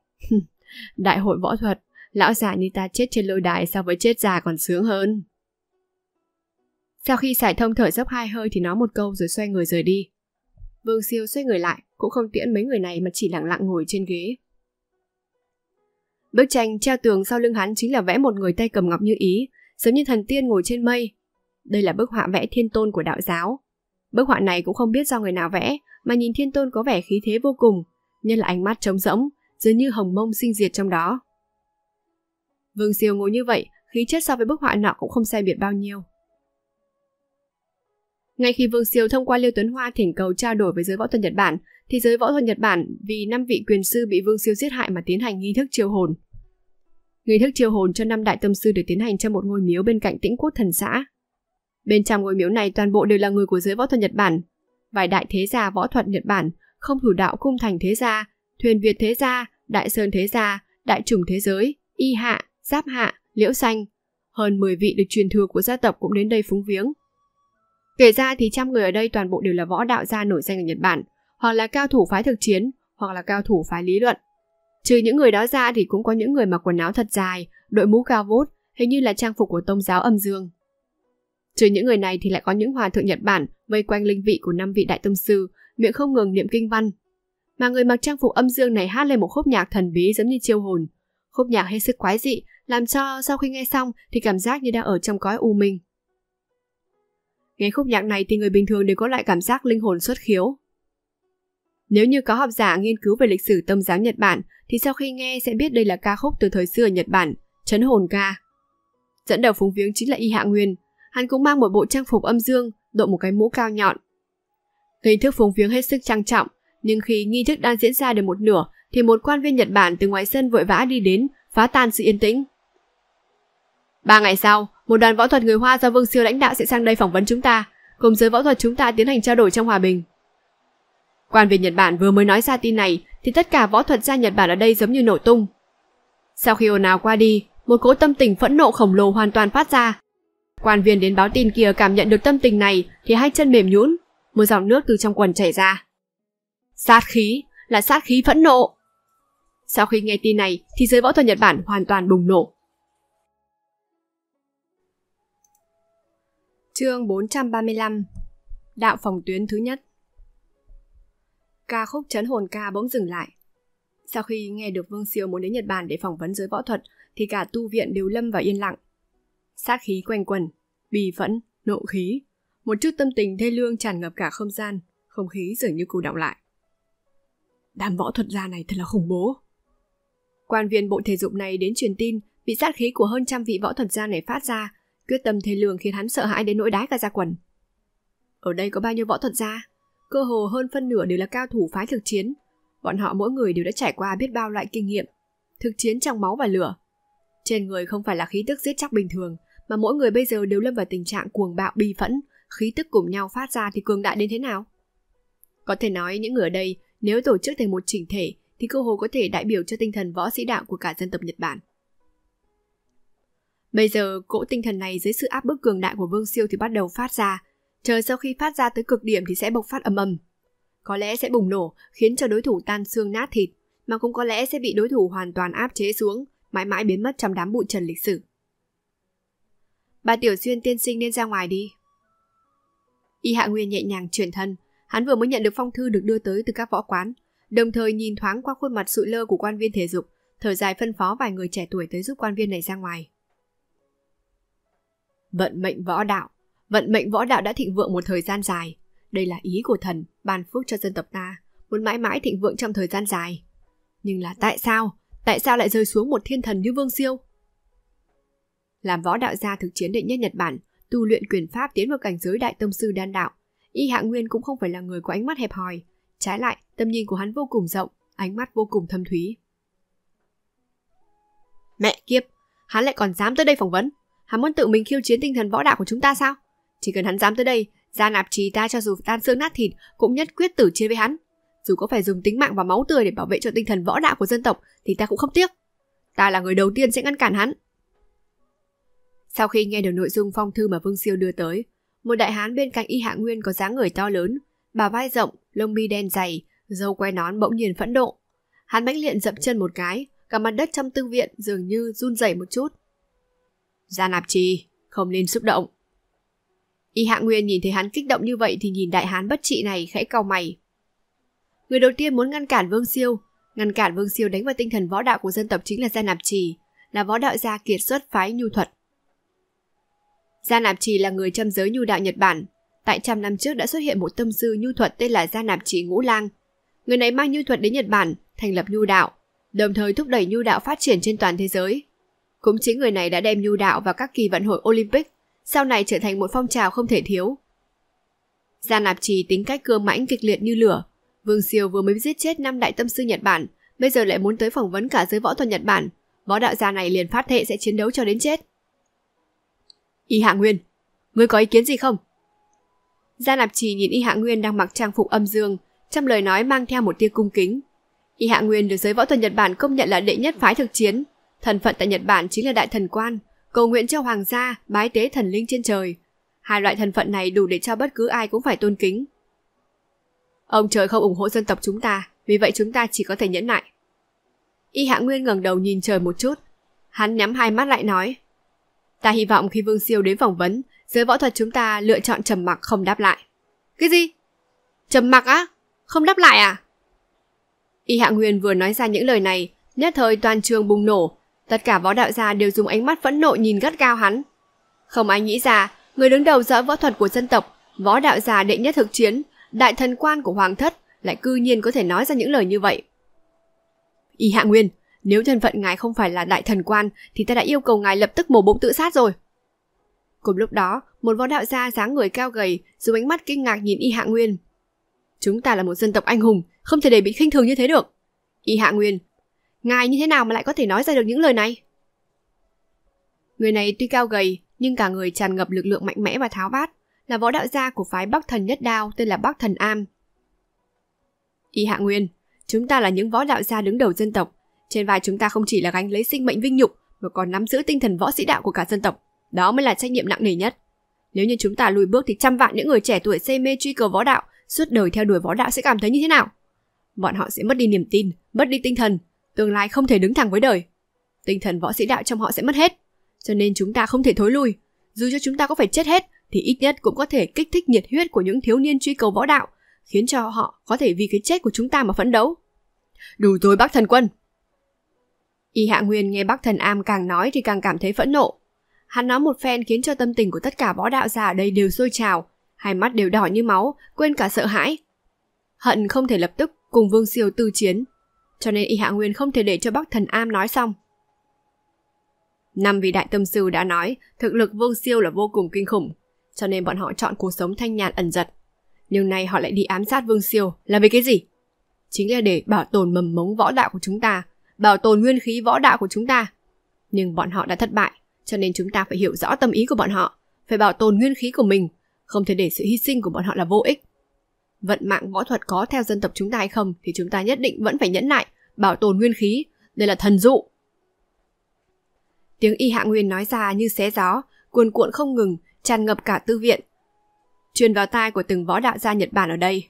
đại hội võ thuật, lão già như ta chết trên lôi đài so với chết già còn sướng hơn. Sau khi xài thông thở dốc hai hơi thì nói một câu rồi xoay người rời đi. Vương Siêu xoay người lại, cũng không tiễn mấy người này mà chỉ lặng lặng ngồi trên ghế. Bức tranh treo tường sau lưng hắn chính là vẽ một người tay cầm ngọc như ý, giống như thần tiên ngồi trên mây. Đây là bức họa vẽ thiên tôn của đạo giáo. Bức họa này cũng không biết do người nào vẽ, mà nhìn thiên tôn có vẻ khí thế vô cùng, nhân là ánh mắt trống rỗng, dường như hồng mông sinh diệt trong đó. Vương siêu ngồi như vậy, khí chất so với bức họa nọ cũng không sai biệt bao nhiêu. Ngay khi Vương Siêu thông qua Liêu Tuấn Hoa thỉnh cầu trao đổi với giới võ thuật Nhật Bản, thì giới võ thuật Nhật Bản vì năm vị quyền sư bị Vương Siêu giết hại mà tiến hành nghi thức triều hồn. Nghi thức chiêu hồn cho năm đại tâm sư được tiến hành trong một ngôi miếu bên cạnh tĩnh quốc thần xã. Bên trong ngôi miếu này toàn bộ đều là người của giới võ thuật Nhật Bản. Vài đại thế gia võ thuật Nhật Bản, không thủ đạo cung thành thế gia, thuyền Việt thế gia, đại sơn thế gia, đại trùng thế giới, y hạ, giáp hạ, liễu xanh. Hơn 10 vị được truyền thừa của gia tộc cũng đến đây phúng viếng. Kể ra thì trăm người ở đây toàn bộ đều là võ đạo gia nổi danh ở Nhật Bản, hoặc là cao thủ phái thực chiến, hoặc là cao thủ phái lý luận. Trừ những người đó ra thì cũng có những người mặc quần áo thật dài, đội mũ cao vút, hình như là trang phục của tông giáo âm dương. Trừ những người này thì lại có những hòa thượng Nhật Bản vây quanh linh vị của năm vị đại tông sư, miệng không ngừng niệm kinh văn. Mà người mặc trang phục âm dương này hát lên một khúc nhạc thần bí giống như chiêu hồn. Khúc nhạc hết sức quái dị, làm cho sau khi nghe xong thì cảm giác như đang ở trong cõi u minh. Nghe khúc nhạc này thì người bình thường đều có lại cảm giác linh hồn xuất khiếu. Nếu như có học giả nghiên cứu về lịch sử tâm giáo Nhật Bản thì sau khi nghe sẽ biết đây là ca khúc từ thời xưa ở Nhật Bản, Chấn hồn ca. Dẫn đầu phúng viếng chính là Y Hạ Nguyên. Hắn cũng mang một bộ trang phục âm dương, đội một cái mũ cao nhọn. Nghi thức phúng viếng hết sức trang trọng, nhưng khi nghi thức đang diễn ra được một nửa thì một quan viên Nhật Bản từ ngoài sân vội vã đi đến, phá tan sự yên tĩnh. Ba ngày sau, một đoàn võ thuật người Hoa do Vương Siêu lãnh đạo sẽ sang đây phỏng vấn chúng ta, cùng giới võ thuật chúng ta tiến hành trao đổi trong hòa bình. Quan Viên Nhật Bản vừa mới nói ra tin này thì tất cả võ thuật gia Nhật Bản ở đây giống như nổ tung. Sau khi ồn ào qua đi, một cỗ tâm tình phẫn nộ khổng lồ hoàn toàn phát ra. Quan viên đến báo tin kia cảm nhận được tâm tình này thì hai chân mềm nhũn, một dòng nước từ trong quần chảy ra. Sát khí là sát khí phẫn nộ. Sau khi nghe tin này thì giới võ thuật Nhật Bản hoàn toàn bùng nổ. Chương 435 Đạo phòng tuyến thứ nhất Ca khúc chấn hồn ca bỗng dừng lại. Sau khi nghe được Vương Siêu muốn đến Nhật Bản để phỏng vấn giới võ thuật, thì cả tu viện đều lâm vào yên lặng. Sát khí quanh quần, bì phẫn, nộ khí. Một chút tâm tình thê lương tràn ngập cả không gian, không khí dường như cù động lại. Đám võ thuật gia này thật là khủng bố. Quan viên bộ thể dục này đến truyền tin bị sát khí của hơn trăm vị võ thuật gia này phát ra, quyết tâm thê lương khiến hắn sợ hãi đến nỗi đái cả da quần. Ở đây có bao nhiêu võ thuật gia? cơ hồ hơn phân nửa đều là cao thủ phái thực chiến. Bọn họ mỗi người đều đã trải qua biết bao loại kinh nghiệm, thực chiến trong máu và lửa. Trên người không phải là khí tức giết chóc bình thường, mà mỗi người bây giờ đều lâm vào tình trạng cuồng bạo bi phẫn, khí tức cùng nhau phát ra thì cường đại đến thế nào? Có thể nói những người ở đây nếu tổ chức thành một chỉnh thể thì cơ hồ có thể đại biểu cho tinh thần võ sĩ đạo của cả dân tộc Nhật Bản. Bây giờ, cỗ tinh thần này dưới sự áp bức cường đại của Vương Siêu thì bắt đầu phát ra, Chờ sau khi phát ra tới cực điểm thì sẽ bộc phát âm ầm. Có lẽ sẽ bùng nổ, khiến cho đối thủ tan xương nát thịt, mà cũng có lẽ sẽ bị đối thủ hoàn toàn áp chế xuống, mãi mãi biến mất trong đám bụi trần lịch sử. Bà Tiểu Xuyên tiên sinh nên ra ngoài đi. Y Hạ Nguyên nhẹ nhàng chuyển thân, hắn vừa mới nhận được phong thư được đưa tới từ các võ quán, đồng thời nhìn thoáng qua khuôn mặt sụi lơ của quan viên thể dục, thở dài phân phó vài người trẻ tuổi tới giúp quan viên này ra ngoài. Vận mệnh võ đạo Vận mệnh võ đạo đã thịnh vượng một thời gian dài. Đây là ý của thần, ban phước cho dân tộc ta, muốn mãi mãi thịnh vượng trong thời gian dài. Nhưng là tại sao? Tại sao lại rơi xuống một thiên thần như Vương Siêu? Làm võ đạo gia thực chiến đệ nhất Nhật Bản, tu luyện quyền pháp tiến vào cảnh giới đại tâm sư đan đạo. Y Hạ Nguyên cũng không phải là người có ánh mắt hẹp hòi. Trái lại, tâm nhìn của hắn vô cùng rộng, ánh mắt vô cùng thâm thúy. Mẹ kiếp, hắn lại còn dám tới đây phỏng vấn. Hắn muốn tự mình khiêu chiến tinh thần võ đạo của chúng ta sao? Chỉ cần hắn dám tới đây, ra nạp trì ta cho dù tan xương nát thịt cũng nhất quyết tử chiến với hắn. Dù có phải dùng tính mạng và máu tươi để bảo vệ cho tinh thần võ đạo của dân tộc thì ta cũng không tiếc. Ta là người đầu tiên sẽ ngăn cản hắn. Sau khi nghe được nội dung phong thư mà Vương Siêu đưa tới, một đại hán bên cạnh y hạ nguyên có dáng người to lớn, bà vai rộng, lông mi đen dày, râu quay nón bỗng nhiên phẫn nộ. Hắn mãnh liện dậm chân một cái, cả mặt đất trong tư viện dường như run rẩy một chút. Gia nạp trì, không nên xúc động. Y Hạ Nguyên nhìn thấy hắn kích động như vậy thì nhìn đại hán bất trị này khẽ cau mày. Người đầu tiên muốn ngăn cản Vương Siêu, ngăn cản Vương Siêu đánh vào tinh thần võ đạo của dân tộc chính là Gia Nạp Trì, là võ đạo gia kiệt xuất phái nhu thuật. Gia Nạp Trì là người châm giới nhu đạo Nhật Bản. Tại trăm năm trước đã xuất hiện một tâm sư nhu thuật tên là Gia Nạp Trì Ngũ Lang. Người này mang nhu thuật đến Nhật Bản, thành lập nhu đạo, đồng thời thúc đẩy nhu đạo phát triển trên toàn thế giới. Cũng chính người này đã đem nhu đạo vào các kỳ vận hội Olympic sau này trở thành một phong trào không thể thiếu. Gia Nạp Trì tính cách cương mãnh kịch liệt như lửa. Vương Siêu vừa mới giết chết năm đại tâm sư Nhật Bản, bây giờ lại muốn tới phỏng vấn cả giới võ thuật Nhật Bản. Võ đạo gia này liền phát thệ sẽ chiến đấu cho đến chết. Y Hạ Nguyên, ngươi có ý kiến gì không? Gia Nạp Trì nhìn Y Hạ Nguyên đang mặc trang phục âm dương, trong lời nói mang theo một tia cung kính. Y Hạ Nguyên được giới võ thuật Nhật Bản công nhận là đệ nhất phái thực chiến, thần phận tại Nhật Bản chính là đại thần quan, cầu nguyện cho hoàng gia, bái tế thần linh trên trời. Hai loại thần phận này đủ để cho bất cứ ai cũng phải tôn kính. Ông trời không ủng hộ dân tộc chúng ta, vì vậy chúng ta chỉ có thể nhẫn nại. Y Hạ Nguyên ngẩng đầu nhìn trời một chút. Hắn nhắm hai mắt lại nói. Ta hy vọng khi Vương Siêu đến phỏng vấn, giới võ thuật chúng ta lựa chọn trầm mặc không đáp lại. Cái gì? Trầm mặc á? Không đáp lại à? Y Hạ Nguyên vừa nói ra những lời này, nhất thời toàn trường bùng nổ, Tất cả võ đạo gia đều dùng ánh mắt phẫn nộ nhìn gắt gao hắn. Không ai nghĩ ra, người đứng đầu dõi võ thuật của dân tộc, võ đạo gia đệ nhất thực chiến, đại thần quan của hoàng thất lại cư nhiên có thể nói ra những lời như vậy. Y Hạ Nguyên, nếu thân phận ngài không phải là đại thần quan thì ta đã yêu cầu ngài lập tức mổ bụng tự sát rồi. Cùng lúc đó, một võ đạo gia dáng người cao gầy, dùng ánh mắt kinh ngạc nhìn Y Hạ Nguyên. Chúng ta là một dân tộc anh hùng, không thể để bị khinh thường như thế được. Y Hạ Nguyên Ngài như thế nào mà lại có thể nói ra được những lời này? Người này tuy cao gầy, nhưng cả người tràn ngập lực lượng mạnh mẽ và tháo vát, là võ đạo gia của phái Bắc Thần Nhất Đao tên là Bắc Thần Am. Y Hạ Nguyên, chúng ta là những võ đạo gia đứng đầu dân tộc. Trên vai chúng ta không chỉ là gánh lấy sinh mệnh vinh nhục, mà còn nắm giữ tinh thần võ sĩ đạo của cả dân tộc. Đó mới là trách nhiệm nặng nề nhất. Nếu như chúng ta lùi bước thì trăm vạn những người trẻ tuổi say mê truy cầu võ đạo, suốt đời theo đuổi võ đạo sẽ cảm thấy như thế nào? Bọn họ sẽ mất đi niềm tin, mất đi tinh thần, tương lai không thể đứng thẳng với đời. Tinh thần võ sĩ đạo trong họ sẽ mất hết, cho nên chúng ta không thể thối lui. Dù cho chúng ta có phải chết hết, thì ít nhất cũng có thể kích thích nhiệt huyết của những thiếu niên truy cầu võ đạo, khiến cho họ có thể vì cái chết của chúng ta mà phấn đấu. Đủ rồi bác thần quân. Y Hạ Nguyên nghe bác thần am càng nói thì càng cảm thấy phẫn nộ. Hắn nói một phen khiến cho tâm tình của tất cả võ đạo già ở đây đều sôi trào, hai mắt đều đỏ như máu, quên cả sợ hãi. Hận không thể lập tức cùng Vương Siêu tư chiến, cho nên y hạ nguyên không thể để cho Bắc Thần Am nói xong. Năm vị đại tâm sư đã nói, thực lực Vương Siêu là vô cùng kinh khủng, cho nên bọn họ chọn cuộc sống thanh nhàn ẩn giật. Nhưng nay họ lại đi ám sát Vương Siêu là vì cái gì? Chính là để bảo tồn mầm mống võ đạo của chúng ta, bảo tồn nguyên khí võ đạo của chúng ta. Nhưng bọn họ đã thất bại, cho nên chúng ta phải hiểu rõ tâm ý của bọn họ, phải bảo tồn nguyên khí của mình, không thể để sự hy sinh của bọn họ là vô ích. Vận mạng võ thuật có theo dân tộc chúng ta hay không thì chúng ta nhất định vẫn phải nhẫn nại, bảo tồn nguyên khí, đây là thần dụ. Tiếng y hạ nguyên nói ra như xé gió, cuồn cuộn không ngừng, tràn ngập cả tư viện. Truyền vào tai của từng võ đạo gia Nhật Bản ở đây.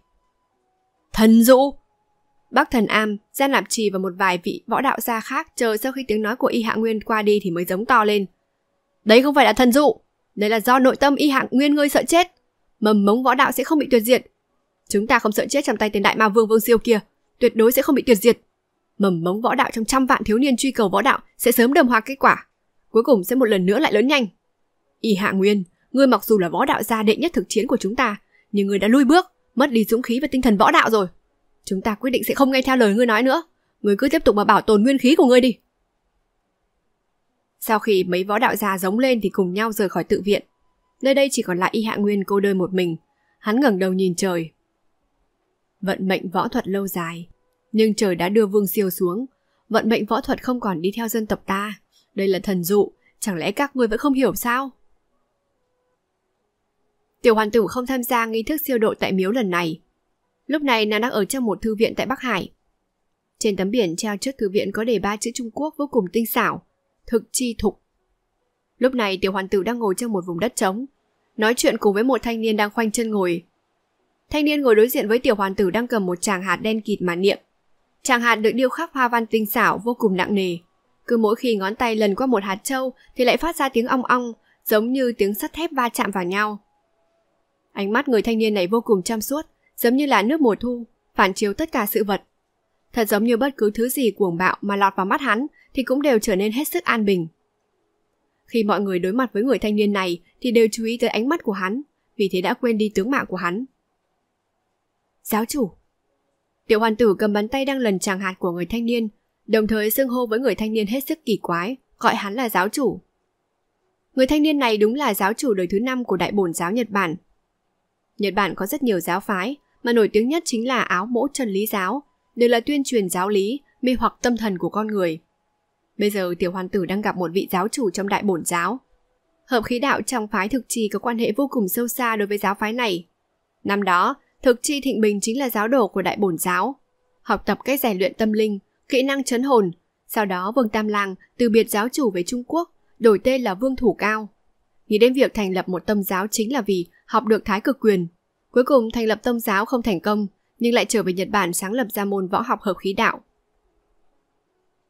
Thần dụ! Bác thần am, Gian Lạp Trì và một vài vị võ đạo gia khác chờ sau khi tiếng nói của y hạ nguyên qua đi thì mới giống to lên. Đấy không phải là thần dụ, đấy là do nội tâm y hạ nguyên ngươi sợ chết. Mầm mống võ đạo sẽ không bị tuyệt diệt. Chúng ta không sợ chết trong tay tên đại ma vương vương siêu kia, tuyệt đối sẽ không bị tuyệt diệt mầm mống võ đạo trong trăm vạn thiếu niên truy cầu võ đạo sẽ sớm đầm hòa kết quả, cuối cùng sẽ một lần nữa lại lớn nhanh. Y Hạ Nguyên, ngươi mặc dù là võ đạo gia đệ nhất thực chiến của chúng ta, nhưng ngươi đã lui bước, mất đi dũng khí và tinh thần võ đạo rồi. Chúng ta quyết định sẽ không nghe theo lời ngươi nói nữa, ngươi cứ tiếp tục mà bảo tồn nguyên khí của ngươi đi. Sau khi mấy võ đạo gia giống lên thì cùng nhau rời khỏi tự viện. Nơi đây chỉ còn lại Y Hạ Nguyên cô đơn một mình. Hắn ngẩng đầu nhìn trời. Vận mệnh võ thuật lâu dài, nhưng trời đã đưa Vương Siêu xuống. Vận mệnh võ thuật không còn đi theo dân tộc ta. Đây là thần dụ, chẳng lẽ các ngươi vẫn không hiểu sao? Tiểu hoàng tử không tham gia nghi thức siêu độ tại miếu lần này. Lúc này nàng đang ở trong một thư viện tại Bắc Hải. Trên tấm biển treo trước thư viện có đề ba chữ Trung Quốc vô cùng tinh xảo, thực chi thục. Lúc này tiểu hoàng tử đang ngồi trong một vùng đất trống, nói chuyện cùng với một thanh niên đang khoanh chân ngồi. Thanh niên ngồi đối diện với tiểu hoàng tử đang cầm một tràng hạt đen kịt mà niệm – chẳng hạt được điêu khắc hoa văn tinh xảo vô cùng nặng nề. Cứ mỗi khi ngón tay lần qua một hạt trâu thì lại phát ra tiếng ong ong, giống như tiếng sắt thép va chạm vào nhau. Ánh mắt người thanh niên này vô cùng chăm suốt, giống như là nước mùa thu, phản chiếu tất cả sự vật. Thật giống như bất cứ thứ gì cuồng bạo mà lọt vào mắt hắn thì cũng đều trở nên hết sức an bình. Khi mọi người đối mặt với người thanh niên này thì đều chú ý tới ánh mắt của hắn, vì thế đã quên đi tướng mạo của hắn. Giáo chủ, Tiểu hoàng tử cầm bàn tay đang lần chàng hạt của người thanh niên, đồng thời xưng hô với người thanh niên hết sức kỳ quái, gọi hắn là giáo chủ. Người thanh niên này đúng là giáo chủ đời thứ năm của đại bổn giáo Nhật Bản. Nhật Bản có rất nhiều giáo phái, mà nổi tiếng nhất chính là áo mỗ chân lý giáo, đều là tuyên truyền giáo lý, mê hoặc tâm thần của con người. Bây giờ tiểu hoàng tử đang gặp một vị giáo chủ trong đại bổn giáo. Hợp khí đạo trong phái thực trì có quan hệ vô cùng sâu xa đối với giáo phái này. Năm đó, Thực chi Thịnh Bình chính là giáo đồ của Đại Bổn Giáo. Học tập cách rèn luyện tâm linh, kỹ năng chấn hồn. Sau đó Vương Tam Lang từ biệt giáo chủ về Trung Quốc, đổi tên là Vương Thủ Cao. Nghĩ đến việc thành lập một tâm giáo chính là vì học được thái cực quyền. Cuối cùng thành lập tâm giáo không thành công, nhưng lại trở về Nhật Bản sáng lập ra môn võ học hợp khí đạo.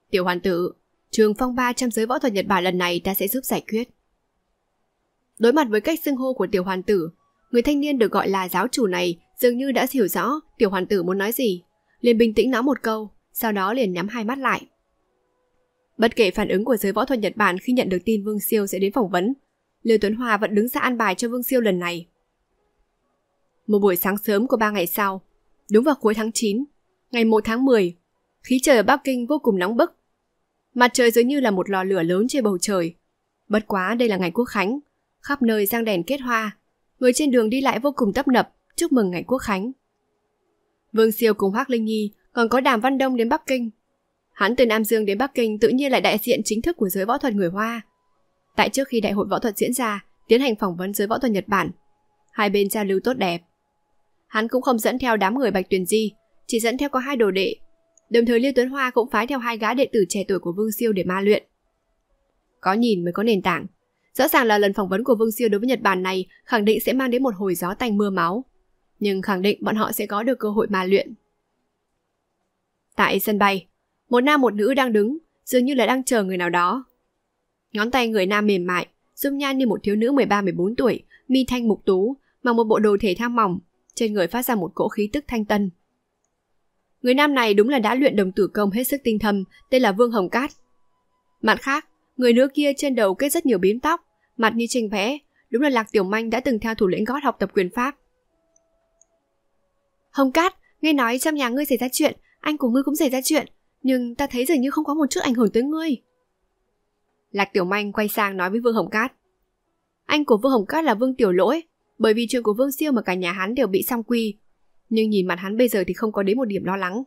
Tiểu hoàn tử, trường phong ba trong giới võ thuật Nhật Bản lần này ta sẽ giúp giải quyết. Đối mặt với cách xưng hô của tiểu hoàn tử, người thanh niên được gọi là giáo chủ này Dường như đã hiểu rõ tiểu hoàng tử muốn nói gì, liền bình tĩnh nói một câu, sau đó liền nhắm hai mắt lại. Bất kể phản ứng của giới võ thuật Nhật Bản khi nhận được tin Vương Siêu sẽ đến phỏng vấn, Lưu Tuấn hòa vẫn đứng ra an bài cho Vương Siêu lần này. Một buổi sáng sớm của ba ngày sau, đúng vào cuối tháng 9, ngày 1 tháng 10, khí trời ở Bắc Kinh vô cùng nóng bức. Mặt trời dường như là một lò lửa lớn trên bầu trời. Bất quá đây là ngày quốc khánh, khắp nơi giang đèn kết hoa, người trên đường đi lại vô cùng tấp nập chúc mừng ngày Quốc Khánh. Vương Siêu cùng Hoác Linh Nhi còn có Đàm Văn Đông đến Bắc Kinh. Hắn từ Nam Dương đến Bắc Kinh tự nhiên là đại diện chính thức của giới võ thuật người Hoa. Tại trước khi đại hội võ thuật diễn ra, tiến hành phỏng vấn giới võ thuật Nhật Bản. Hai bên giao lưu tốt đẹp. Hắn cũng không dẫn theo đám người Bạch Tuyền Di, chỉ dẫn theo có hai đồ đệ. Đồng thời Liêu Tuấn Hoa cũng phái theo hai gã đệ tử trẻ tuổi của Vương Siêu để ma luyện. Có nhìn mới có nền tảng. Rõ ràng là lần phỏng vấn của Vương Siêu đối với Nhật Bản này khẳng định sẽ mang đến một hồi gió tanh mưa máu nhưng khẳng định bọn họ sẽ có được cơ hội mà luyện. Tại sân bay, một nam một nữ đang đứng, dường như là đang chờ người nào đó. Ngón tay người nam mềm mại, dung nhan như một thiếu nữ 13-14 tuổi, mi thanh mục tú, mặc một bộ đồ thể thao mỏng, trên người phát ra một cỗ khí tức thanh tân. Người nam này đúng là đã luyện đồng tử công hết sức tinh thâm, tên là Vương Hồng Cát. Mặt khác, người nữ kia trên đầu kết rất nhiều bím tóc, mặt như tranh vẽ, đúng là Lạc Tiểu Manh đã từng theo thủ lĩnh gót học tập quyền pháp. Hồng Cát, nghe nói trong nhà ngươi xảy ra chuyện, anh của ngươi cũng xảy ra chuyện, nhưng ta thấy dường như không có một chút ảnh hưởng tới ngươi. Lạc Tiểu Manh quay sang nói với Vương Hồng Cát. Anh của Vương Hồng Cát là Vương Tiểu Lỗi, bởi vì chuyện của Vương Siêu mà cả nhà hắn đều bị song quy, nhưng nhìn mặt hắn bây giờ thì không có đến một điểm lo lắng.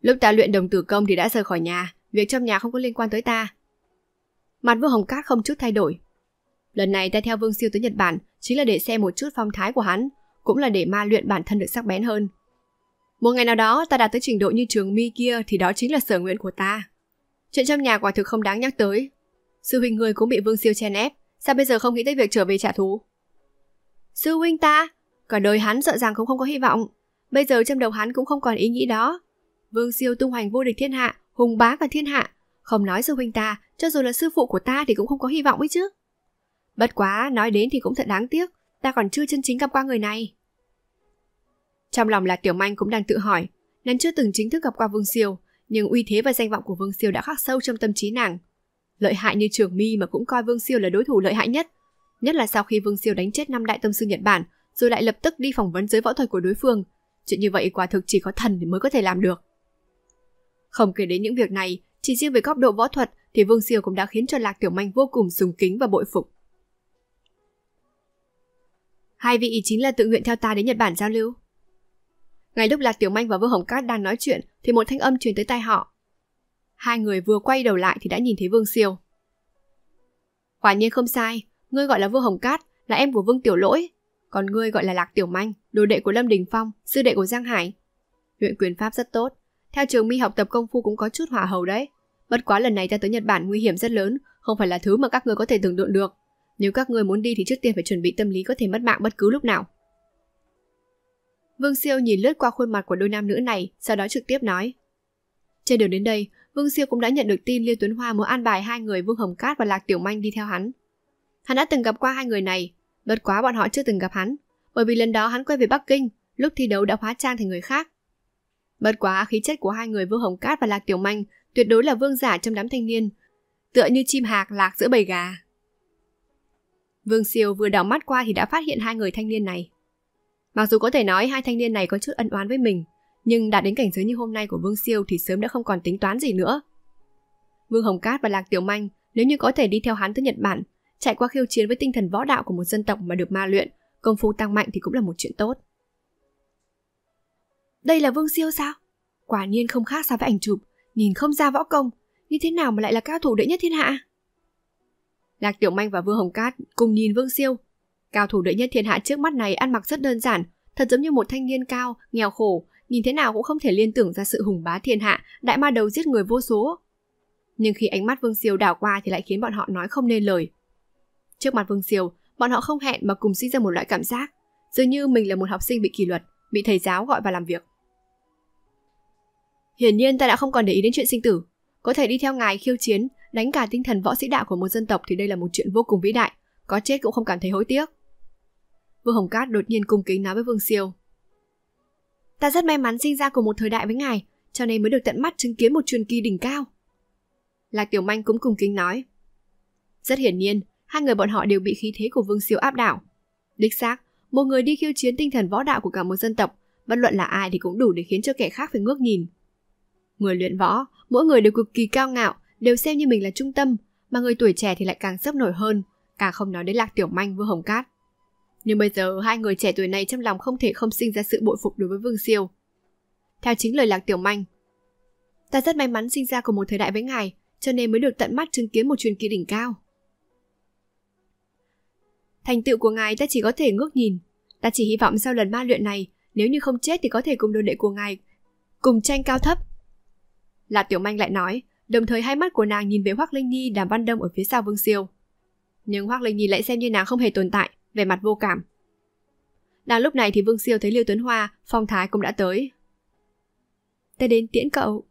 Lúc ta luyện đồng tử công thì đã rời khỏi nhà, việc trong nhà không có liên quan tới ta. Mặt Vương Hồng Cát không chút thay đổi. Lần này ta theo Vương Siêu tới Nhật Bản chính là để xem một chút phong thái của hắn, cũng là để ma luyện bản thân được sắc bén hơn. Một ngày nào đó ta đạt tới trình độ như trường mi kia thì đó chính là sở nguyện của ta. Chuyện trong nhà quả thực không đáng nhắc tới. Sư huynh người cũng bị Vương Siêu chen ép, sao bây giờ không nghĩ tới việc trở về trả thù? Sư huynh ta, cả đời hắn sợ rằng cũng không có hy vọng. Bây giờ trong đầu hắn cũng không còn ý nghĩ đó. Vương Siêu tung hoành vô địch thiên hạ, hùng bá cả thiên hạ. Không nói sư huynh ta, cho dù là sư phụ của ta thì cũng không có hy vọng ấy chứ. Bất quá, nói đến thì cũng thật đáng tiếc, ta còn chưa chân chính gặp qua người này. Trong lòng là Tiểu Manh cũng đang tự hỏi, nàng chưa từng chính thức gặp qua Vương Siêu, nhưng uy thế và danh vọng của Vương Siêu đã khắc sâu trong tâm trí nàng. Lợi hại như Trường Mi mà cũng coi Vương Siêu là đối thủ lợi hại nhất, nhất là sau khi Vương Siêu đánh chết năm đại tâm sư Nhật Bản, rồi lại lập tức đi phỏng vấn giới võ thuật của đối phương. Chuyện như vậy quả thực chỉ có thần thì mới có thể làm được. Không kể đến những việc này, chỉ riêng về góc độ võ thuật thì Vương Siêu cũng đã khiến cho Lạc Tiểu Manh vô cùng sùng kính và bội phục. Hai vị ý chính là tự nguyện theo ta đến Nhật Bản giao lưu. Ngay lúc Lạc Tiểu Manh và Vương Hồng Cát đang nói chuyện thì một thanh âm truyền tới tai họ. Hai người vừa quay đầu lại thì đã nhìn thấy Vương Siêu. Quả nhiên không sai, ngươi gọi là Vương Hồng Cát, là em của Vương Tiểu Lỗi, còn ngươi gọi là Lạc Tiểu Manh, đồ đệ của Lâm Đình Phong, sư đệ của Giang Hải. Luyện quyền pháp rất tốt, theo trường mi học tập công phu cũng có chút hỏa hầu đấy. Bất quá lần này ta tới Nhật Bản nguy hiểm rất lớn, không phải là thứ mà các ngươi có thể tưởng tượng được. Nếu các ngươi muốn đi thì trước tiên phải chuẩn bị tâm lý có thể mất mạng bất cứ lúc nào. Vương Siêu nhìn lướt qua khuôn mặt của đôi nam nữ này, sau đó trực tiếp nói. Trên đường đến đây, Vương Siêu cũng đã nhận được tin Liên Tuấn Hoa muốn an bài hai người Vương Hồng Cát và Lạc Tiểu Manh đi theo hắn. Hắn đã từng gặp qua hai người này, bất quá bọn họ chưa từng gặp hắn, bởi vì lần đó hắn quay về Bắc Kinh, lúc thi đấu đã hóa trang thành người khác. Bất quá khí chất của hai người Vương Hồng Cát và Lạc Tiểu Manh tuyệt đối là vương giả trong đám thanh niên, tựa như chim hạc lạc giữa bầy gà. Vương Siêu vừa đảo mắt qua thì đã phát hiện hai người thanh niên này. Mặc dù có thể nói hai thanh niên này có chút ân oán với mình, nhưng đạt đến cảnh giới như hôm nay của Vương Siêu thì sớm đã không còn tính toán gì nữa. Vương Hồng Cát và Lạc Tiểu Manh nếu như có thể đi theo hắn tới Nhật Bản, chạy qua khiêu chiến với tinh thần võ đạo của một dân tộc mà được ma luyện, công phu tăng mạnh thì cũng là một chuyện tốt. Đây là Vương Siêu sao? Quả nhiên không khác so với ảnh chụp, nhìn không ra võ công, như thế nào mà lại là cao thủ đệ nhất thiên hạ? Lạc Tiểu Manh và Vương Hồng Cát cùng nhìn Vương Siêu, Cao thủ đệ nhất thiên hạ trước mắt này ăn mặc rất đơn giản, thật giống như một thanh niên cao, nghèo khổ, nhìn thế nào cũng không thể liên tưởng ra sự hùng bá thiên hạ, đại ma đầu giết người vô số. Nhưng khi ánh mắt Vương Siêu đảo qua thì lại khiến bọn họ nói không nên lời. Trước mặt Vương Siêu, bọn họ không hẹn mà cùng sinh ra một loại cảm giác, dường như mình là một học sinh bị kỷ luật, bị thầy giáo gọi vào làm việc. Hiển nhiên ta đã không còn để ý đến chuyện sinh tử, có thể đi theo ngài khiêu chiến, đánh cả tinh thần võ sĩ đạo của một dân tộc thì đây là một chuyện vô cùng vĩ đại, có chết cũng không cảm thấy hối tiếc. Vương Hồng Cát đột nhiên cung kính nói với Vương Siêu. Ta rất may mắn sinh ra cùng một thời đại với ngài, cho nên mới được tận mắt chứng kiến một truyền kỳ đỉnh cao. Lạc Tiểu Manh cũng cung kính nói. Rất hiển nhiên, hai người bọn họ đều bị khí thế của Vương Siêu áp đảo. Đích xác, một người đi khiêu chiến tinh thần võ đạo của cả một dân tộc, bất luận là ai thì cũng đủ để khiến cho kẻ khác phải ngước nhìn. Người luyện võ, mỗi người đều cực kỳ cao ngạo, đều xem như mình là trung tâm, mà người tuổi trẻ thì lại càng sốc nổi hơn, càng không nói đến Lạc Tiểu Manh Vương Hồng Cát. Nhưng bây giờ hai người trẻ tuổi này trong lòng không thể không sinh ra sự bội phục đối với Vương Siêu. Theo chính lời Lạc Tiểu Manh, Ta rất may mắn sinh ra cùng một thời đại với ngài, cho nên mới được tận mắt chứng kiến một truyền kỳ đỉnh cao. Thành tựu của ngài ta chỉ có thể ngước nhìn. Ta chỉ hy vọng sau lần ma luyện này, nếu như không chết thì có thể cùng đồ đệ của ngài, cùng tranh cao thấp. Lạc Tiểu Manh lại nói, đồng thời hai mắt của nàng nhìn về hoắc Linh Nhi đàm văn đông ở phía sau Vương Siêu. Nhưng hoắc Linh Nhi lại xem như nàng không hề tồn tại, về mặt vô cảm. Đang lúc này thì Vương Siêu thấy Liêu Tuấn Hoa, Phong Thái cũng đã tới. Ta đến tiễn cậu.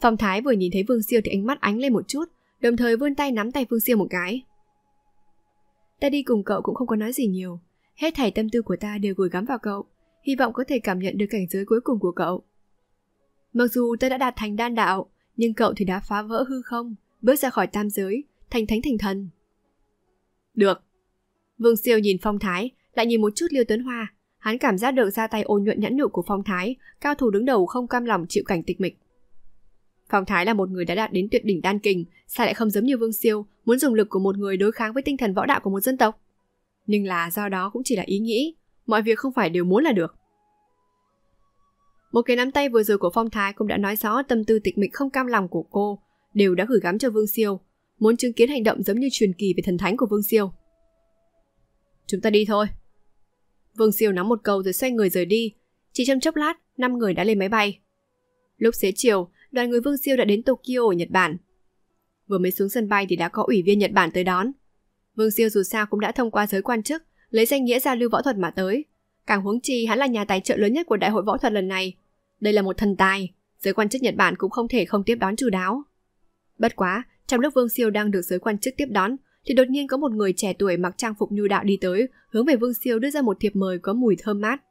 Phong Thái vừa nhìn thấy Vương Siêu thì ánh mắt ánh lên một chút, đồng thời vươn tay nắm tay Vương Siêu một cái. Ta đi cùng cậu cũng không có nói gì nhiều, hết thảy tâm tư của ta đều gửi gắm vào cậu, hy vọng có thể cảm nhận được cảnh giới cuối cùng của cậu. Mặc dù ta đã đạt thành đan đạo, nhưng cậu thì đã phá vỡ hư không, bước ra khỏi tam giới, thành thánh thành thần. Được, Vương Siêu nhìn Phong Thái, lại nhìn một chút Liêu Tuấn Hoa. Hắn cảm giác được ra tay ôn nhuận nhẫn nhục của Phong Thái, cao thủ đứng đầu không cam lòng chịu cảnh tịch mịch. Phong Thái là một người đã đạt đến tuyệt đỉnh đan kình, sao lại không giống như Vương Siêu, muốn dùng lực của một người đối kháng với tinh thần võ đạo của một dân tộc? Nhưng là do đó cũng chỉ là ý nghĩ, mọi việc không phải đều muốn là được. Một cái nắm tay vừa rồi của Phong Thái cũng đã nói rõ tâm tư tịch mịch không cam lòng của cô, đều đã gửi gắm cho Vương Siêu, muốn chứng kiến hành động giống như truyền kỳ về thần thánh của Vương Siêu. Chúng ta đi thôi. Vương Siêu nắm một câu rồi xoay người rời đi. Chỉ trong chốc lát, 5 người đã lên máy bay. Lúc xế chiều, đoàn người Vương Siêu đã đến Tokyo ở Nhật Bản. Vừa mới xuống sân bay thì đã có ủy viên Nhật Bản tới đón. Vương Siêu dù sao cũng đã thông qua giới quan chức, lấy danh nghĩa giao lưu võ thuật mà tới. Càng huống chi hắn là nhà tài trợ lớn nhất của đại hội võ thuật lần này. Đây là một thần tài, giới quan chức Nhật Bản cũng không thể không tiếp đón chu đáo. Bất quá, trong lúc Vương Siêu đang được giới quan chức tiếp đón, thì đột nhiên có một người trẻ tuổi mặc trang phục nhu đạo đi tới, hướng về Vương Siêu đưa ra một thiệp mời có mùi thơm mát.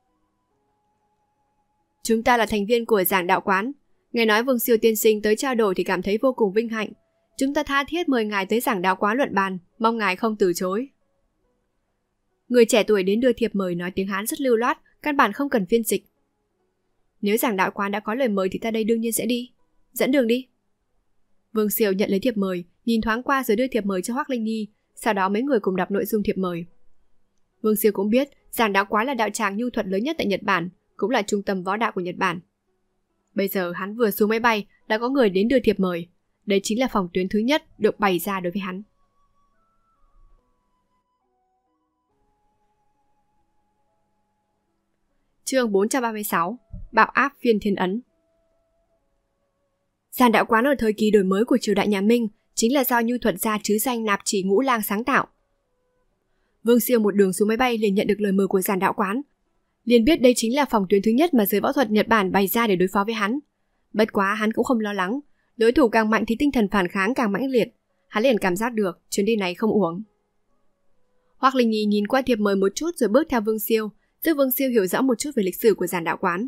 Chúng ta là thành viên của giảng đạo quán. Nghe nói Vương Siêu tiên sinh tới trao đổi thì cảm thấy vô cùng vinh hạnh. Chúng ta tha thiết mời ngài tới giảng đạo quán luận bàn, mong ngài không từ chối. Người trẻ tuổi đến đưa thiệp mời nói tiếng Hán rất lưu loát, căn bản không cần phiên dịch. Nếu giảng đạo quán đã có lời mời thì ta đây đương nhiên sẽ đi. Dẫn đường đi. Vương Siêu nhận lấy thiệp mời, nhìn thoáng qua rồi đưa thiệp mời cho Hoắc Linh Nhi, sau đó mấy người cùng đọc nội dung thiệp mời. Vương Siêu cũng biết, giàn đạo quá là đạo tràng nhu thuật lớn nhất tại Nhật Bản, cũng là trung tâm võ đạo của Nhật Bản. Bây giờ hắn vừa xuống máy bay đã có người đến đưa thiệp mời. Đây chính là phòng tuyến thứ nhất được bày ra đối với hắn. Chương 436 Bạo áp phiên thiên ấn Giàn đạo quán ở thời kỳ đổi mới của triều đại nhà Minh chính là do như Thuận gia chứ danh nạp chỉ ngũ lang sáng tạo. Vương Siêu một đường xuống máy bay liền nhận được lời mời của giàn đạo quán. Liền biết đây chính là phòng tuyến thứ nhất mà giới võ thuật Nhật Bản bày ra để đối phó với hắn. Bất quá hắn cũng không lo lắng, đối thủ càng mạnh thì tinh thần phản kháng càng mãnh liệt. Hắn liền cảm giác được chuyến đi này không uổng. Hoắc Linh Nhi nhìn qua thiệp mời một chút rồi bước theo Vương Siêu, giúp Vương Siêu hiểu rõ một chút về lịch sử của giàn đạo quán.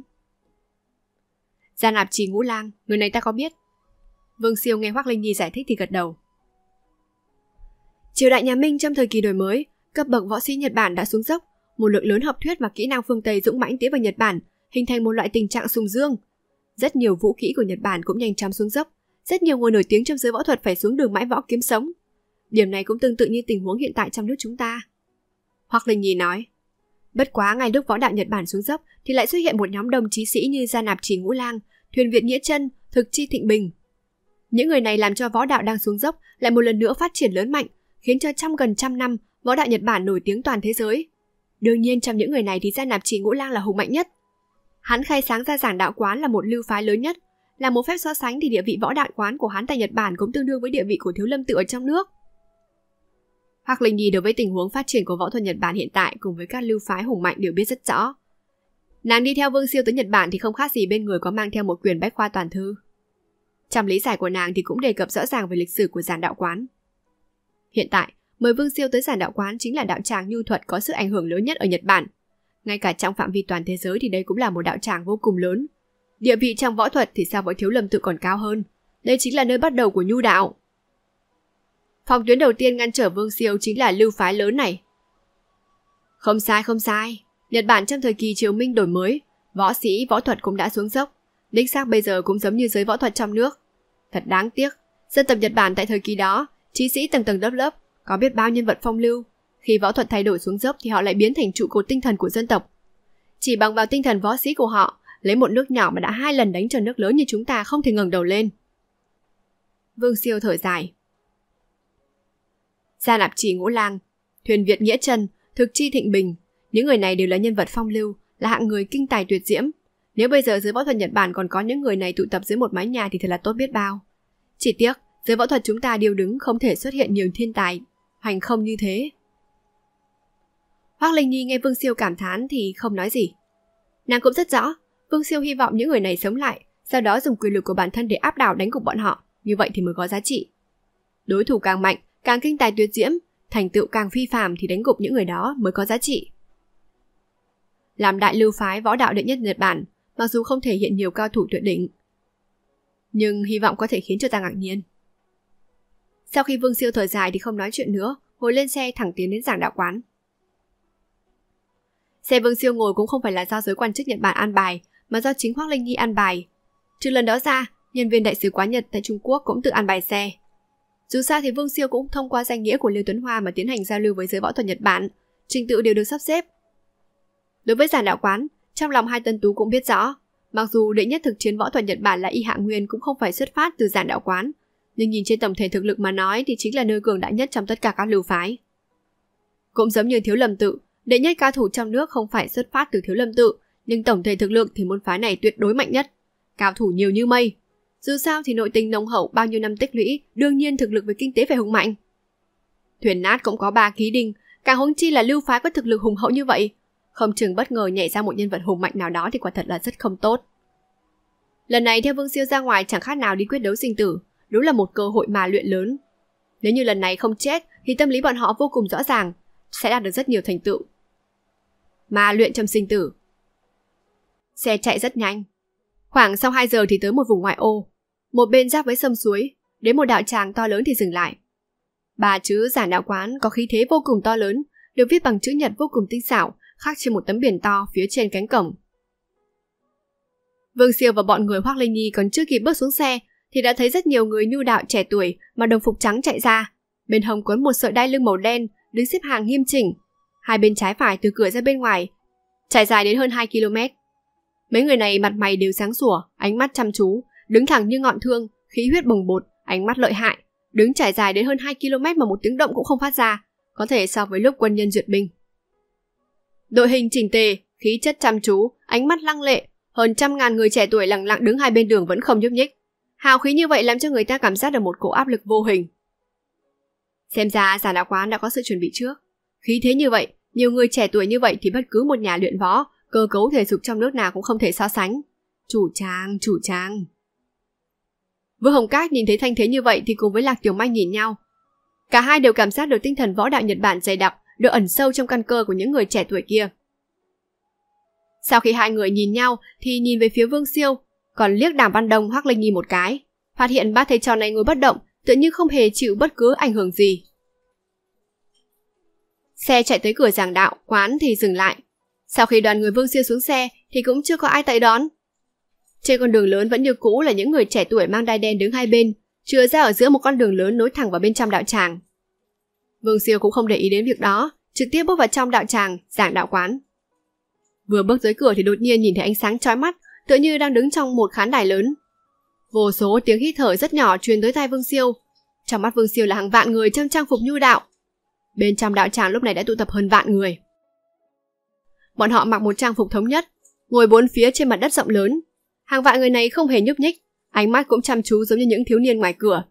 Gia nạp trì ngũ lang, người này ta có biết. Vương Siêu nghe Hoác Linh Nhi giải thích thì gật đầu. Triều đại nhà Minh trong thời kỳ đổi mới, cấp bậc võ sĩ Nhật Bản đã xuống dốc, một lượng lớn học thuyết và kỹ năng phương Tây dũng mãnh tiến vào Nhật Bản, hình thành một loại tình trạng sùng dương. Rất nhiều vũ kỹ của Nhật Bản cũng nhanh chóng xuống dốc, rất nhiều người nổi tiếng trong giới võ thuật phải xuống đường mãi võ kiếm sống. Điểm này cũng tương tự như tình huống hiện tại trong nước chúng ta. Hoặc Linh Nhi nói, Bất quá ngày Đức Võ Đạo Nhật Bản xuống dốc thì lại xuất hiện một nhóm đồng chí sĩ như Gia Nạp Trì Ngũ Lang, Thuyền Việt Nghĩa chân, Thực Chi Thịnh Bình. Những người này làm cho võ đạo đang xuống dốc lại một lần nữa phát triển lớn mạnh, khiến cho trong gần trăm năm võ đạo Nhật Bản nổi tiếng toàn thế giới. Đương nhiên trong những người này thì Gia Nạp Trì Ngũ Lang là hùng mạnh nhất. Hắn khai sáng ra giảng đạo quán là một lưu phái lớn nhất, là một phép so sánh thì địa vị võ đạo quán của hắn tại Nhật Bản cũng tương đương với địa vị của Thiếu Lâm tự ở trong nước. Hoặc Linh Nhi đối với tình huống phát triển của võ thuật Nhật Bản hiện tại cùng với các lưu phái hùng mạnh đều biết rất rõ. Nàng đi theo Vương Siêu tới Nhật Bản thì không khác gì bên người có mang theo một quyền bách khoa toàn thư. Trong lý giải của nàng thì cũng đề cập rõ ràng về lịch sử của giản đạo quán. Hiện tại, mời Vương Siêu tới giản đạo quán chính là đạo tràng nhu thuật có sự ảnh hưởng lớn nhất ở Nhật Bản. Ngay cả trong phạm vi toàn thế giới thì đây cũng là một đạo tràng vô cùng lớn. Địa vị trong võ thuật thì sao với thiếu lâm tự còn cao hơn. Đây chính là nơi bắt đầu của nhu đạo. Phòng tuyến đầu tiên ngăn trở Vương Siêu chính là lưu phái lớn này. Không sai, không sai. Nhật Bản trong thời kỳ triều minh đổi mới, võ sĩ, võ thuật cũng đã xuống dốc. Đích xác bây giờ cũng giống như giới võ thuật trong nước. Thật đáng tiếc, dân tộc Nhật Bản tại thời kỳ đó, trí sĩ tầng tầng lớp lớp, có biết bao nhân vật phong lưu. Khi võ thuật thay đổi xuống dốc thì họ lại biến thành trụ cột tinh thần của dân tộc. Chỉ bằng vào tinh thần võ sĩ của họ, lấy một nước nhỏ mà đã hai lần đánh cho nước lớn như chúng ta không thể ngẩng đầu lên. Vương Siêu thở dài, Gia Nạp Trì Ngũ Lang, Thuyền Việt Nghĩa Trần, Thực Chi Thịnh Bình, những người này đều là nhân vật phong lưu, là hạng người kinh tài tuyệt diễm. Nếu bây giờ giới võ thuật Nhật Bản còn có những người này tụ tập dưới một mái nhà thì thật là tốt biết bao. Chỉ tiếc, giới võ thuật chúng ta điều đứng không thể xuất hiện nhiều thiên tài, hoành không như thế. Hoác Linh Nhi nghe Vương Siêu cảm thán thì không nói gì. Nàng cũng rất rõ, Vương Siêu hy vọng những người này sống lại, sau đó dùng quyền lực của bản thân để áp đảo đánh gục bọn họ, như vậy thì mới có giá trị. Đối thủ càng mạnh, Càng kinh tài tuyệt diễm, thành tựu càng phi phàm thì đánh gục những người đó mới có giá trị. Làm đại lưu phái võ đạo đệ nhất Nhật Bản, mặc dù không thể hiện nhiều cao thủ tuyệt đỉnh, nhưng hy vọng có thể khiến cho ta ngạc nhiên. Sau khi Vương Siêu thời dài thì không nói chuyện nữa, ngồi lên xe thẳng tiến đến giảng đạo quán. Xe Vương Siêu ngồi cũng không phải là do giới quan chức Nhật Bản an bài, mà do chính Hoác Linh Nhi an bài. Trừ lần đó ra, nhân viên đại sứ quán Nhật tại Trung Quốc cũng tự an bài xe. Dù sao thì Vương Siêu cũng thông qua danh nghĩa của Lưu Tuấn Hoa mà tiến hành giao lưu với giới võ thuật Nhật Bản, trình tự đều được sắp xếp. Đối với giản đạo quán, trong lòng hai tân tú cũng biết rõ, mặc dù đệ nhất thực chiến võ thuật Nhật Bản là Y Hạ Nguyên cũng không phải xuất phát từ giản đạo quán, nhưng nhìn trên tổng thể thực lực mà nói thì chính là nơi cường đại nhất trong tất cả các lưu phái. Cũng giống như Thiếu Lâm Tự, đệ nhất cao thủ trong nước không phải xuất phát từ Thiếu Lâm Tự, nhưng tổng thể thực lực thì môn phái này tuyệt đối mạnh nhất. Cao thủ nhiều như mây, dù sao thì nội tình nồng hậu bao nhiêu năm tích lũy, đương nhiên thực lực về kinh tế phải hùng mạnh. Thuyền nát cũng có ba ký đình, càng huống chi là lưu phái có thực lực hùng hậu như vậy. Không chừng bất ngờ nhảy ra một nhân vật hùng mạnh nào đó thì quả thật là rất không tốt. Lần này theo Vương Siêu ra ngoài chẳng khác nào đi quyết đấu sinh tử, đúng là một cơ hội mà luyện lớn. Nếu như lần này không chết thì tâm lý bọn họ vô cùng rõ ràng, sẽ đạt được rất nhiều thành tựu. Mà luyện trong sinh tử. Xe chạy rất nhanh. Khoảng sau 2 giờ thì tới một vùng ngoại ô, một bên giáp với sông suối, đến một đạo tràng to lớn thì dừng lại. Ba chữ giản đạo quán có khí thế vô cùng to lớn, được viết bằng chữ nhật vô cùng tinh xảo, khắc trên một tấm biển to phía trên cánh cổng. Vương Siêu và bọn người Hoác Linh Nhi còn chưa kịp bước xuống xe thì đã thấy rất nhiều người nhu đạo trẻ tuổi mà đồng phục trắng chạy ra. Bên hông quấn một sợi đai lưng màu đen, đứng xếp hàng nghiêm chỉnh. Hai bên trái phải từ cửa ra bên ngoài, trải dài đến hơn 2 km. Mấy người này mặt mày đều sáng sủa, ánh mắt chăm chú, Đứng thẳng như ngọn thương, khí huyết bồng bột, ánh mắt lợi hại, đứng trải dài đến hơn 2 km mà một tiếng động cũng không phát ra, có thể so với lúc quân nhân duyệt binh. Đội hình chỉnh tề, khí chất chăm chú, ánh mắt lăng lệ, hơn trăm ngàn người trẻ tuổi lặng lặng đứng hai bên đường vẫn không nhúc nhích. Hào khí như vậy làm cho người ta cảm giác được một cỗ áp lực vô hình. Xem ra giả đạo quán đã có sự chuẩn bị trước. Khí thế như vậy, nhiều người trẻ tuổi như vậy thì bất cứ một nhà luyện võ, cơ cấu thể dục trong nước nào cũng không thể so sánh. Chủ trang, chủ trang. Vương Hồng cát nhìn thấy thanh thế như vậy thì cùng với Lạc Tiểu Mai nhìn nhau. Cả hai đều cảm giác được tinh thần võ đạo Nhật Bản dày đặc, được ẩn sâu trong căn cơ của những người trẻ tuổi kia. Sau khi hai người nhìn nhau thì nhìn về phía Vương Siêu, còn liếc Đàm Văn Đông Hoắc Linh Nhi một cái, phát hiện ba thầy trò này ngồi bất động, tự như không hề chịu bất cứ ảnh hưởng gì. Xe chạy tới cửa giảng đạo, quán thì dừng lại. Sau khi đoàn người Vương Siêu xuống xe thì cũng chưa có ai tới đón, trên con đường lớn vẫn như cũ là những người trẻ tuổi mang đai đen đứng hai bên, chừa ra ở giữa một con đường lớn nối thẳng vào bên trong đạo tràng. Vương Siêu cũng không để ý đến việc đó, trực tiếp bước vào trong đạo tràng, giảng đạo quán. Vừa bước dưới cửa thì đột nhiên nhìn thấy ánh sáng chói mắt, tựa như đang đứng trong một khán đài lớn. Vô số tiếng hít thở rất nhỏ truyền tới tai Vương Siêu. Trong mắt Vương Siêu là hàng vạn người trong trang phục nhu đạo. Bên trong đạo tràng lúc này đã tụ tập hơn vạn người. Bọn họ mặc một trang phục thống nhất, ngồi bốn phía trên mặt đất rộng lớn, Hàng vạn người này không hề nhúc nhích, ánh mắt cũng chăm chú giống như những thiếu niên ngoài cửa.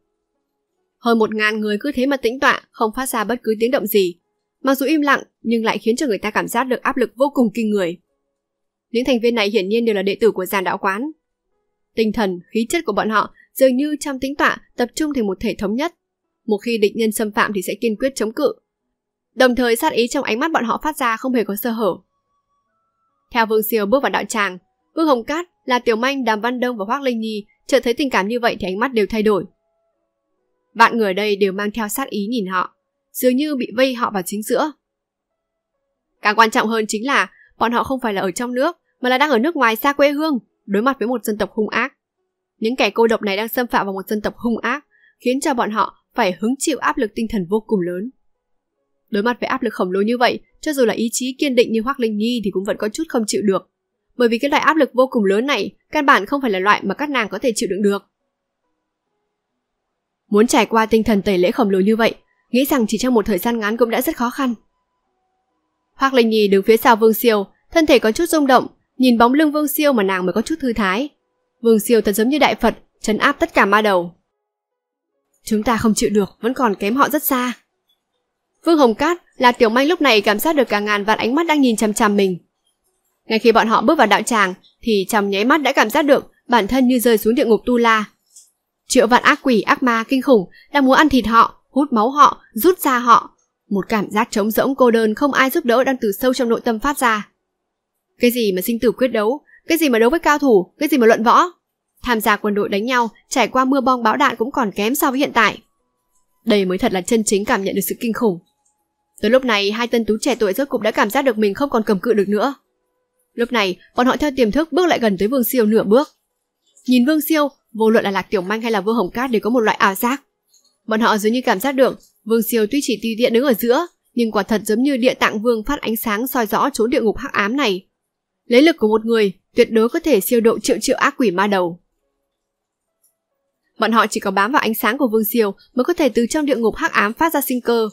Hơn một ngàn người cứ thế mà tĩnh tọa, không phát ra bất cứ tiếng động gì. Mặc dù im lặng, nhưng lại khiến cho người ta cảm giác được áp lực vô cùng kinh người. Những thành viên này hiển nhiên đều là đệ tử của giàn đạo quán. Tinh thần, khí chất của bọn họ dường như trong tĩnh tọa tập trung thành một thể thống nhất. Một khi địch nhân xâm phạm thì sẽ kiên quyết chống cự. Đồng thời sát ý trong ánh mắt bọn họ phát ra không hề có sơ hở. Theo Vương Siêu bước vào đạo tràng, Vương Hồng Cát, là Tiểu Manh, Đàm Văn Đông và Hoác Linh Nhi chợt thấy tình cảm như vậy thì ánh mắt đều thay đổi. Vạn người ở đây đều mang theo sát ý nhìn họ, dường như bị vây họ vào chính giữa. Càng quan trọng hơn chính là bọn họ không phải là ở trong nước mà là đang ở nước ngoài xa quê hương, đối mặt với một dân tộc hung ác. Những kẻ cô độc này đang xâm phạm vào một dân tộc hung ác, khiến cho bọn họ phải hứng chịu áp lực tinh thần vô cùng lớn. Đối mặt với áp lực khổng lồ như vậy, cho dù là ý chí kiên định như Hoác Linh Nhi thì cũng vẫn có chút không chịu được, bởi vì cái loại áp lực vô cùng lớn này căn bản không phải là loại mà các nàng có thể chịu đựng được. Muốn trải qua tinh thần tẩy lễ khổng lồ như vậy, nghĩ rằng chỉ trong một thời gian ngắn cũng đã rất khó khăn. Hoác Linh Nhi đứng phía sau Vương Siêu, thân thể có chút rung động, nhìn bóng lưng Vương Siêu mà nàng mới có chút thư thái. Vương Siêu thật giống như đại Phật, chấn áp tất cả ma đầu. Chúng ta không chịu được, vẫn còn kém họ rất xa. Vương Hồng Cát là tiểu manh lúc này cảm giác được cả ngàn vạn ánh mắt đang nhìn chằm chằm mình, ngay khi bọn họ bước vào đạo tràng, thì trong nháy mắt đã cảm giác được bản thân như rơi xuống địa ngục tu la. Triệu vạn ác quỷ, ác ma kinh khủng đang muốn ăn thịt họ, hút máu họ, rút ra họ. Một cảm giác trống rỗng cô đơn không ai giúp đỡ đang từ sâu trong nội tâm phát ra. Cái gì mà sinh tử quyết đấu, cái gì mà đấu với cao thủ, cái gì mà luận võ. Tham gia quân đội đánh nhau, trải qua mưa bom bão đạn cũng còn kém so với hiện tại. Đây mới thật là chân chính cảm nhận được sự kinh khủng. Tới lúc này, hai tân tú trẻ tuổi rốt cục đã cảm giác được mình không còn cầm cự được nữa. Lúc này, bọn họ theo tiềm thức bước lại gần tới Vương Siêu nửa bước. Nhìn Vương Siêu, vô luận là Lạc Tiểu Manh hay là Vương Hồng Cát đều có một loại ảo giác. Bọn họ dường như cảm giác được, Vương Siêu tuy chỉ tùy tiện đứng ở giữa, nhưng quả thật giống như địa tạng vương phát ánh sáng soi rõ chốn địa ngục hắc ám này. Lấy lực của một người, tuyệt đối có thể siêu độ triệu triệu ác quỷ ma đầu. Bọn họ chỉ có bám vào ánh sáng của Vương Siêu mới có thể từ trong địa ngục hắc ám phát ra sinh cơ.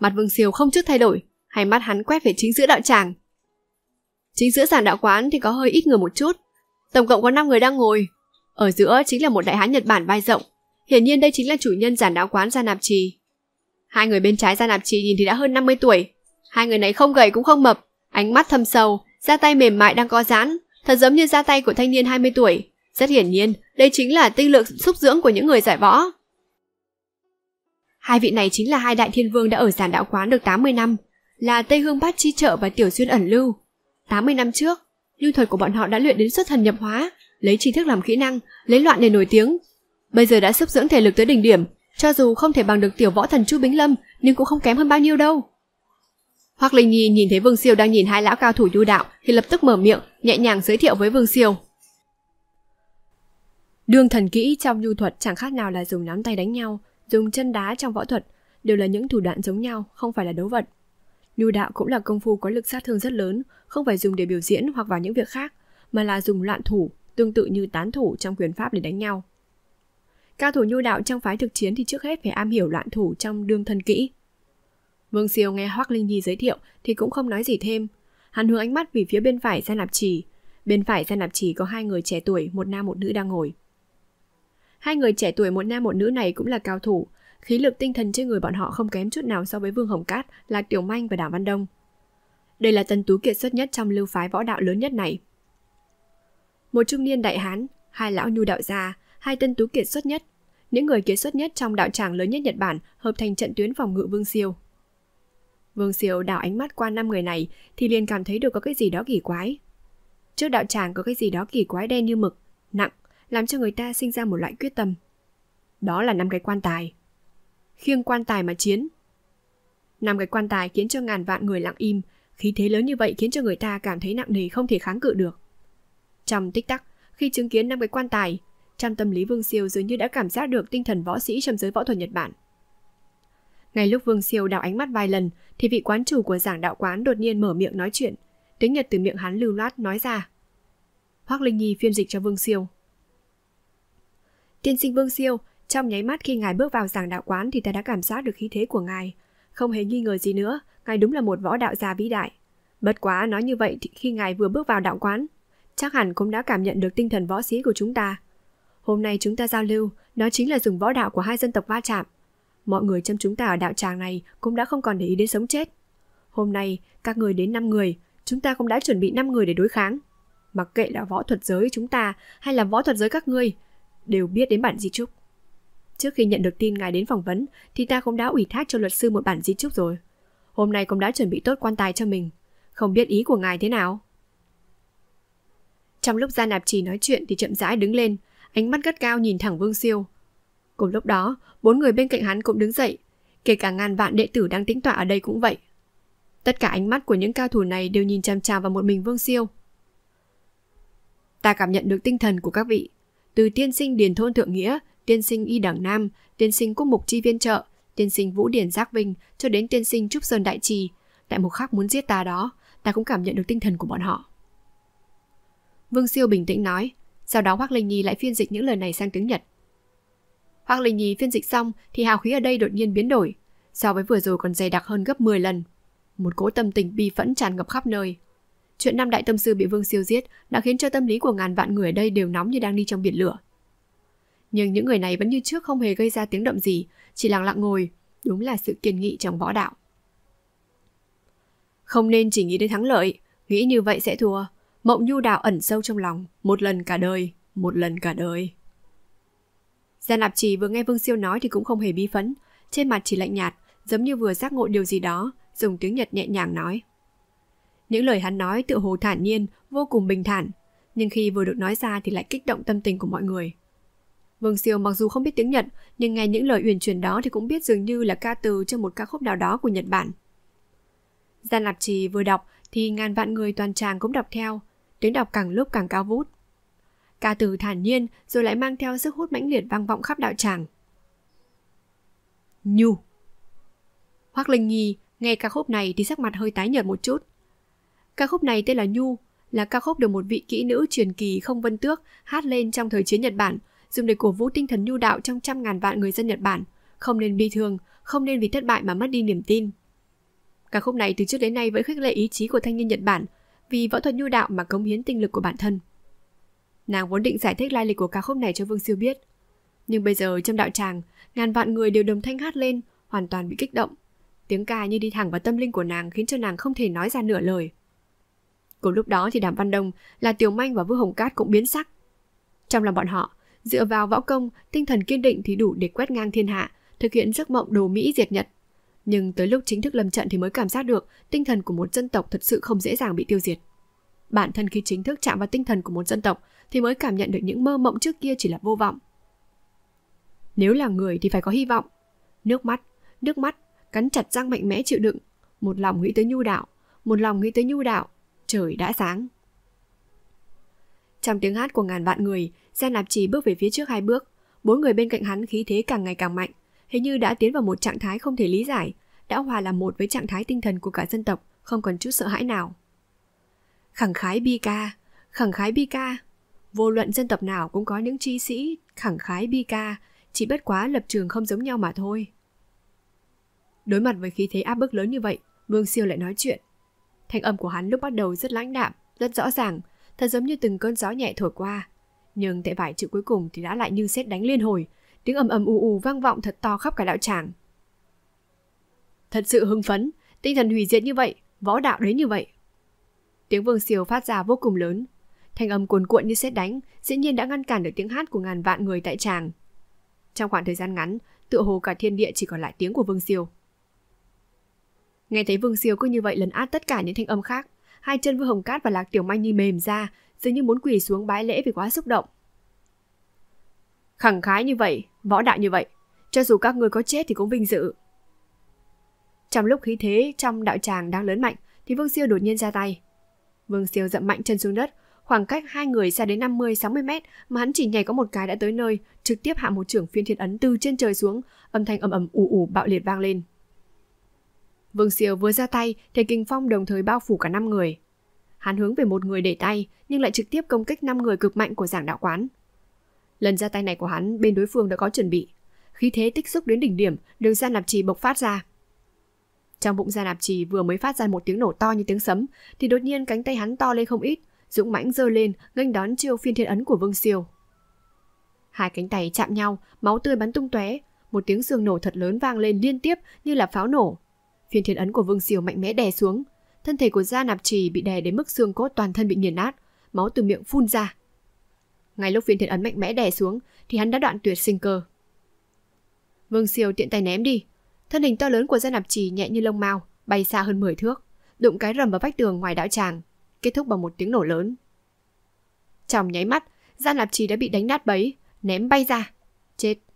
Mặt Vương Siêu không chút thay đổi, hai mắt hắn quét về chính giữa đạo tràng, Chính giữa sàn đạo quán thì có hơi ít người một chút. Tổng cộng có 5 người đang ngồi. Ở giữa chính là một đại hán Nhật Bản vai rộng. Hiển nhiên đây chính là chủ nhân giản đạo quán Gia Nạp Trì. Hai người bên trái Gia Nạp Trì nhìn thì đã hơn 50 tuổi. Hai người này không gầy cũng không mập, ánh mắt thâm sâu, da tay mềm mại đang co giãn, thật giống như da tay của thanh niên 20 tuổi. Rất hiển nhiên, đây chính là tinh lực xúc dưỡng của những người giải võ. Hai vị này chính là hai đại thiên vương đã ở giản đạo quán được 80 năm, là Tây Hương Bát Chi Trợ và Tiểu Xuyên Ẩn Lưu. 80 năm trước, nhưng thuật của bọn họ đã luyện đến xuất thần nhập hóa, lấy tri thức làm kỹ năng, lấy loạn để nổi tiếng. Bây giờ đã xúc dưỡng thể lực tới đỉnh điểm, cho dù không thể bằng được tiểu võ thần Chu Bính Lâm, nhưng cũng không kém hơn bao nhiêu đâu. Hoắc Linh Nhi nhìn thấy Vương Siêu đang nhìn hai lão cao thủ du đạo thì lập tức mở miệng, nhẹ nhàng giới thiệu với Vương Siêu. Đường thần kỹ trong nhu thuật chẳng khác nào là dùng nắm tay đánh nhau, dùng chân đá trong võ thuật, đều là những thủ đoạn giống nhau, không phải là đấu vật. Nhu đạo cũng là công phu có lực sát thương rất lớn, không phải dùng để biểu diễn hoặc vào những việc khác, mà là dùng loạn thủ, tương tự như tán thủ trong quyền pháp để đánh nhau. Cao thủ nhu đạo trong phái thực chiến thì trước hết phải am hiểu loạn thủ trong đương thân kỹ. Vương Siêu nghe Hoắc Linh Nhi giới thiệu thì cũng không nói gì thêm. Hắn hướng ánh mắt về phía bên phải gian Nạp Trì. Bên phải gian Nạp Trì có hai người trẻ tuổi, một nam một nữ đang ngồi. Hai người trẻ tuổi một nam một nữ này cũng là cao thủ, khí lực tinh thần trên người bọn họ không kém chút nào so với Vương Hồng Cát, Lạc Tiểu Manh và Đảng Văn Đông. Đây là tân tú kiệt xuất nhất trong lưu phái võ đạo lớn nhất này. Một trung niên đại hán, hai lão nhu đạo gia, hai tân tú kiệt xuất nhất, những người kiệt xuất nhất trong đạo tràng lớn nhất Nhật Bản hợp thành trận tuyến phòng ngự Vương Siêu. Vương Siêu đảo ánh mắt qua năm người này thì liền cảm thấy được có cái gì đó kỳ quái. Trước đạo tràng có cái gì đó kỳ quái đen như mực, nặng, làm cho người ta sinh ra một loại quyết tâm. Đó là năm cái quan tài khiêng quan tài mà chiến. Năm cái quan tài khiến cho ngàn vạn người lặng im, khí thế lớn như vậy khiến cho người ta cảm thấy nặng nề không thể kháng cự được. Trong tích tắc, khi chứng kiến năm cái quan tài, trong tâm lý Vương Siêu dường như đã cảm giác được tinh thần võ sĩ trong giới võ thuật Nhật Bản. Ngay lúc Vương Siêu đảo ánh mắt vài lần, thì vị quán chủ của giảng đạo quán đột nhiên mở miệng nói chuyện, tiếng Nhật từ miệng hắn lưu loát nói ra. Hoắc Linh Nhi phiên dịch cho Vương Siêu. Tiên sinh Vương Siêu, trong nháy mắt khi ngài bước vào giảng đạo quán thì ta đã cảm giác được khí thế của ngài. Không hề nghi ngờ gì nữa, ngài đúng là một võ đạo gia vĩ đại. Bất quá nói như vậy thì khi ngài vừa bước vào đạo quán, chắc hẳn cũng đã cảm nhận được tinh thần võ sĩ của chúng ta. Hôm nay chúng ta giao lưu, đó chính là dùng võ đạo của hai dân tộc va chạm. Mọi người trong chúng ta ở đạo tràng này cũng đã không còn để ý đến sống chết. Hôm nay, các người đến 5 người, chúng ta cũng đã chuẩn bị 5 người để đối kháng. Mặc kệ là võ thuật giới chúng ta hay là võ thuật giới các ngươi, đều biết đến bản di trúc. Trước khi nhận được tin ngài đến phỏng vấn thì ta cũng đã ủy thác cho luật sư một bản di chúc rồi. Hôm nay cũng đã chuẩn bị tốt quan tài cho mình. Không biết ý của ngài thế nào? Trong lúc Gia Nạp Trì nói chuyện thì chậm rãi đứng lên, ánh mắt gắt cao nhìn thẳng Vương Siêu. Cùng lúc đó, bốn người bên cạnh hắn cũng đứng dậy, kể cả ngàn vạn đệ tử đang tĩnh tọa ở đây cũng vậy. Tất cả ánh mắt của những cao thủ này đều nhìn chằm chằm vào một mình Vương Siêu. Ta cảm nhận được tinh thần của các vị. Từ tiên sinh Điền Thôn Thượng Nghĩa tiên sinh Y Đảng Nam, tiên sinh Quốc Mục Chi Viên Trợ, tiên sinh Vũ Điển Giác Vinh cho đến tiên sinh Trúc Sơn Đại Trì. Đại một khắc muốn giết ta đó, ta cũng cảm nhận được tinh thần của bọn họ. Vương Siêu bình tĩnh nói, sau đó Hoác Linh Nhi lại phiên dịch những lời này sang tiếng Nhật. Hoác Linh Nhi phiên dịch xong thì hào khí ở đây đột nhiên biến đổi, so với vừa rồi còn dày đặc hơn gấp 10 lần. Một cỗ tâm tình bi phẫn tràn ngập khắp nơi. Chuyện năm đại tâm sư bị Vương Siêu giết đã khiến cho tâm lý của ngàn vạn người ở đây đều nóng như đang đi trong biển lửa nhưng những người này vẫn như trước không hề gây ra tiếng động gì, chỉ lặng lặng ngồi, đúng là sự kiên nghị trong võ đạo. Không nên chỉ nghĩ đến thắng lợi, nghĩ như vậy sẽ thua. Mộng nhu đạo ẩn sâu trong lòng, một lần cả đời, một lần cả đời. Gia Nạp Trì vừa nghe Vương Siêu nói thì cũng không hề bi phấn, trên mặt chỉ lạnh nhạt, giống như vừa giác ngộ điều gì đó, dùng tiếng Nhật nhẹ nhàng nói. Những lời hắn nói tựa hồ thản nhiên, vô cùng bình thản, nhưng khi vừa được nói ra thì lại kích động tâm tình của mọi người. Vương Siêu mặc dù không biết tiếng Nhật, nhưng nghe những lời uyển chuyển đó thì cũng biết dường như là ca từ cho một ca khúc nào đó của Nhật Bản. Gian Lạp Trì vừa đọc thì ngàn vạn người toàn tràng cũng đọc theo, tiếng đọc càng lúc càng cao vút. Ca từ thản nhiên rồi lại mang theo sức hút mãnh liệt vang vọng khắp đạo tràng. Nhu Hoác Linh Nhi nghe ca khúc này thì sắc mặt hơi tái nhợt một chút. Ca khúc này tên là Nhu, là ca khúc được một vị kỹ nữ truyền kỳ không vân tước hát lên trong thời chiến Nhật Bản – dùng để cổ vũ tinh thần nhu đạo trong trăm ngàn vạn người dân Nhật Bản. Không nên bi thương, không nên vì thất bại mà mất đi niềm tin. Ca khúc này từ trước đến nay vẫn khích lệ ý chí của thanh niên Nhật Bản vì võ thuật nhu đạo mà cống hiến tinh lực của bản thân. Nàng vốn định giải thích lai lịch của ca khúc này cho Vương Siêu biết. Nhưng bây giờ trong đạo tràng, ngàn vạn người đều đồng thanh hát lên, hoàn toàn bị kích động. Tiếng ca như đi thẳng vào tâm linh của nàng khiến cho nàng không thể nói ra nửa lời. Cùng lúc đó thì Đàm Văn Đông là Tiểu Manh và Vương Hồng Cát cũng biến sắc. Trong lòng bọn họ, Dựa vào võ công, tinh thần kiên định thì đủ để quét ngang thiên hạ, thực hiện giấc mộng đồ Mỹ diệt Nhật. Nhưng tới lúc chính thức lâm trận thì mới cảm giác được tinh thần của một dân tộc thật sự không dễ dàng bị tiêu diệt. Bản thân khi chính thức chạm vào tinh thần của một dân tộc thì mới cảm nhận được những mơ mộng trước kia chỉ là vô vọng. Nếu là người thì phải có hy vọng. Nước mắt, nước mắt, cắn chặt răng mạnh mẽ chịu đựng. Một lòng nghĩ tới nhu đạo, một lòng nghĩ tới nhu đạo. Trời đã sáng. Trong tiếng hát của ngàn vạn người, Gen Lạp Trì bước về phía trước hai bước. Bốn người bên cạnh hắn khí thế càng ngày càng mạnh, hình như đã tiến vào một trạng thái không thể lý giải, đã hòa làm một với trạng thái tinh thần của cả dân tộc, không còn chút sợ hãi nào. Khẳng khái bi ca, khẳng khái bi ca. Vô luận dân tộc nào cũng có những chi sĩ khẳng khái bi ca, chỉ bất quá lập trường không giống nhau mà thôi. Đối mặt với khí thế áp bức lớn như vậy, Vương Siêu lại nói chuyện. Thanh âm của hắn lúc bắt đầu rất lãnh đạm, rất rõ ràng, thật giống như từng cơn gió nhẹ thổi qua. Nhưng tại vải chữ cuối cùng thì đã lại như sét đánh liên hồi, tiếng ầm ầm ù ù vang vọng thật to khắp cả đạo tràng. Thật sự hưng phấn, tinh thần hủy diệt như vậy, võ đạo đấy như vậy. Tiếng Vương Siêu phát ra vô cùng lớn, thanh âm cuồn cuộn như sét đánh, dĩ nhiên đã ngăn cản được tiếng hát của ngàn vạn người tại tràng. Trong khoảng thời gian ngắn, tựa hồ cả thiên địa chỉ còn lại tiếng của Vương Siêu. Nghe thấy Vương Siêu cứ như vậy lấn át tất cả những thanh âm khác, hai chân Vương Hồng Cát và Lạc Tiểu Manh như mềm ra, dường như muốn quỳ xuống bái lễ vì quá xúc động. Khẳng khái như vậy, võ đạo như vậy, cho dù các người có chết thì cũng vinh dự. Trong lúc khí thế trong đạo tràng đang lớn mạnh, thì Vương Siêu đột nhiên ra tay. Vương Siêu dậm mạnh chân xuống đất, khoảng cách hai người xa đến 50-60 mét mà hắn chỉ nhảy có một cái đã tới nơi, trực tiếp hạ một trưởng phiên thiên ấn từ trên trời xuống, âm thanh ầm ầm ù ù bạo liệt vang lên. Vương Siêu vừa ra tay thì kình phong đồng thời bao phủ cả năm người. Hắn hướng về một người để tay nhưng lại trực tiếp công kích năm người cực mạnh của giảng đạo quán. Lần ra tay này của hắn bên đối phương đã có chuẩn bị. Khí thế tích xúc đến đỉnh điểm đường Gia Nạp Trì bộc phát ra. Trong bụng Gia Nạp Trì vừa mới phát ra một tiếng nổ to như tiếng sấm thì đột nhiên cánh tay hắn to lên không ít, dũng mãnh giơ lên nghênh đón chiêu phiên thiên ấn của Vương Siêu. Hai cánh tay chạm nhau, máu tươi bắn tung tóe, một tiếng xương nổ thật lớn vang lên liên tiếp như là pháo nổ, Phiên thiên ấn của Vương Siêu mạnh mẽ đè xuống, thân thể của Gia Nạp Trì bị đè đến mức xương cốt toàn thân bị nghiền nát, máu từ miệng phun ra. Ngay lúc phiên thiên ấn mạnh mẽ đè xuống thì hắn đã đoạn tuyệt sinh cơ. Vương Siêu tiện tay ném đi, thân hình to lớn của Gia Nạp Trì nhẹ như lông mao, bay xa hơn 10 thước, đụng cái rầm vào vách tường ngoài đạo tràng, kết thúc bằng một tiếng nổ lớn. Trong nháy mắt, Gia Nạp Trì đã bị đánh nát bấy, ném bay ra. Chết!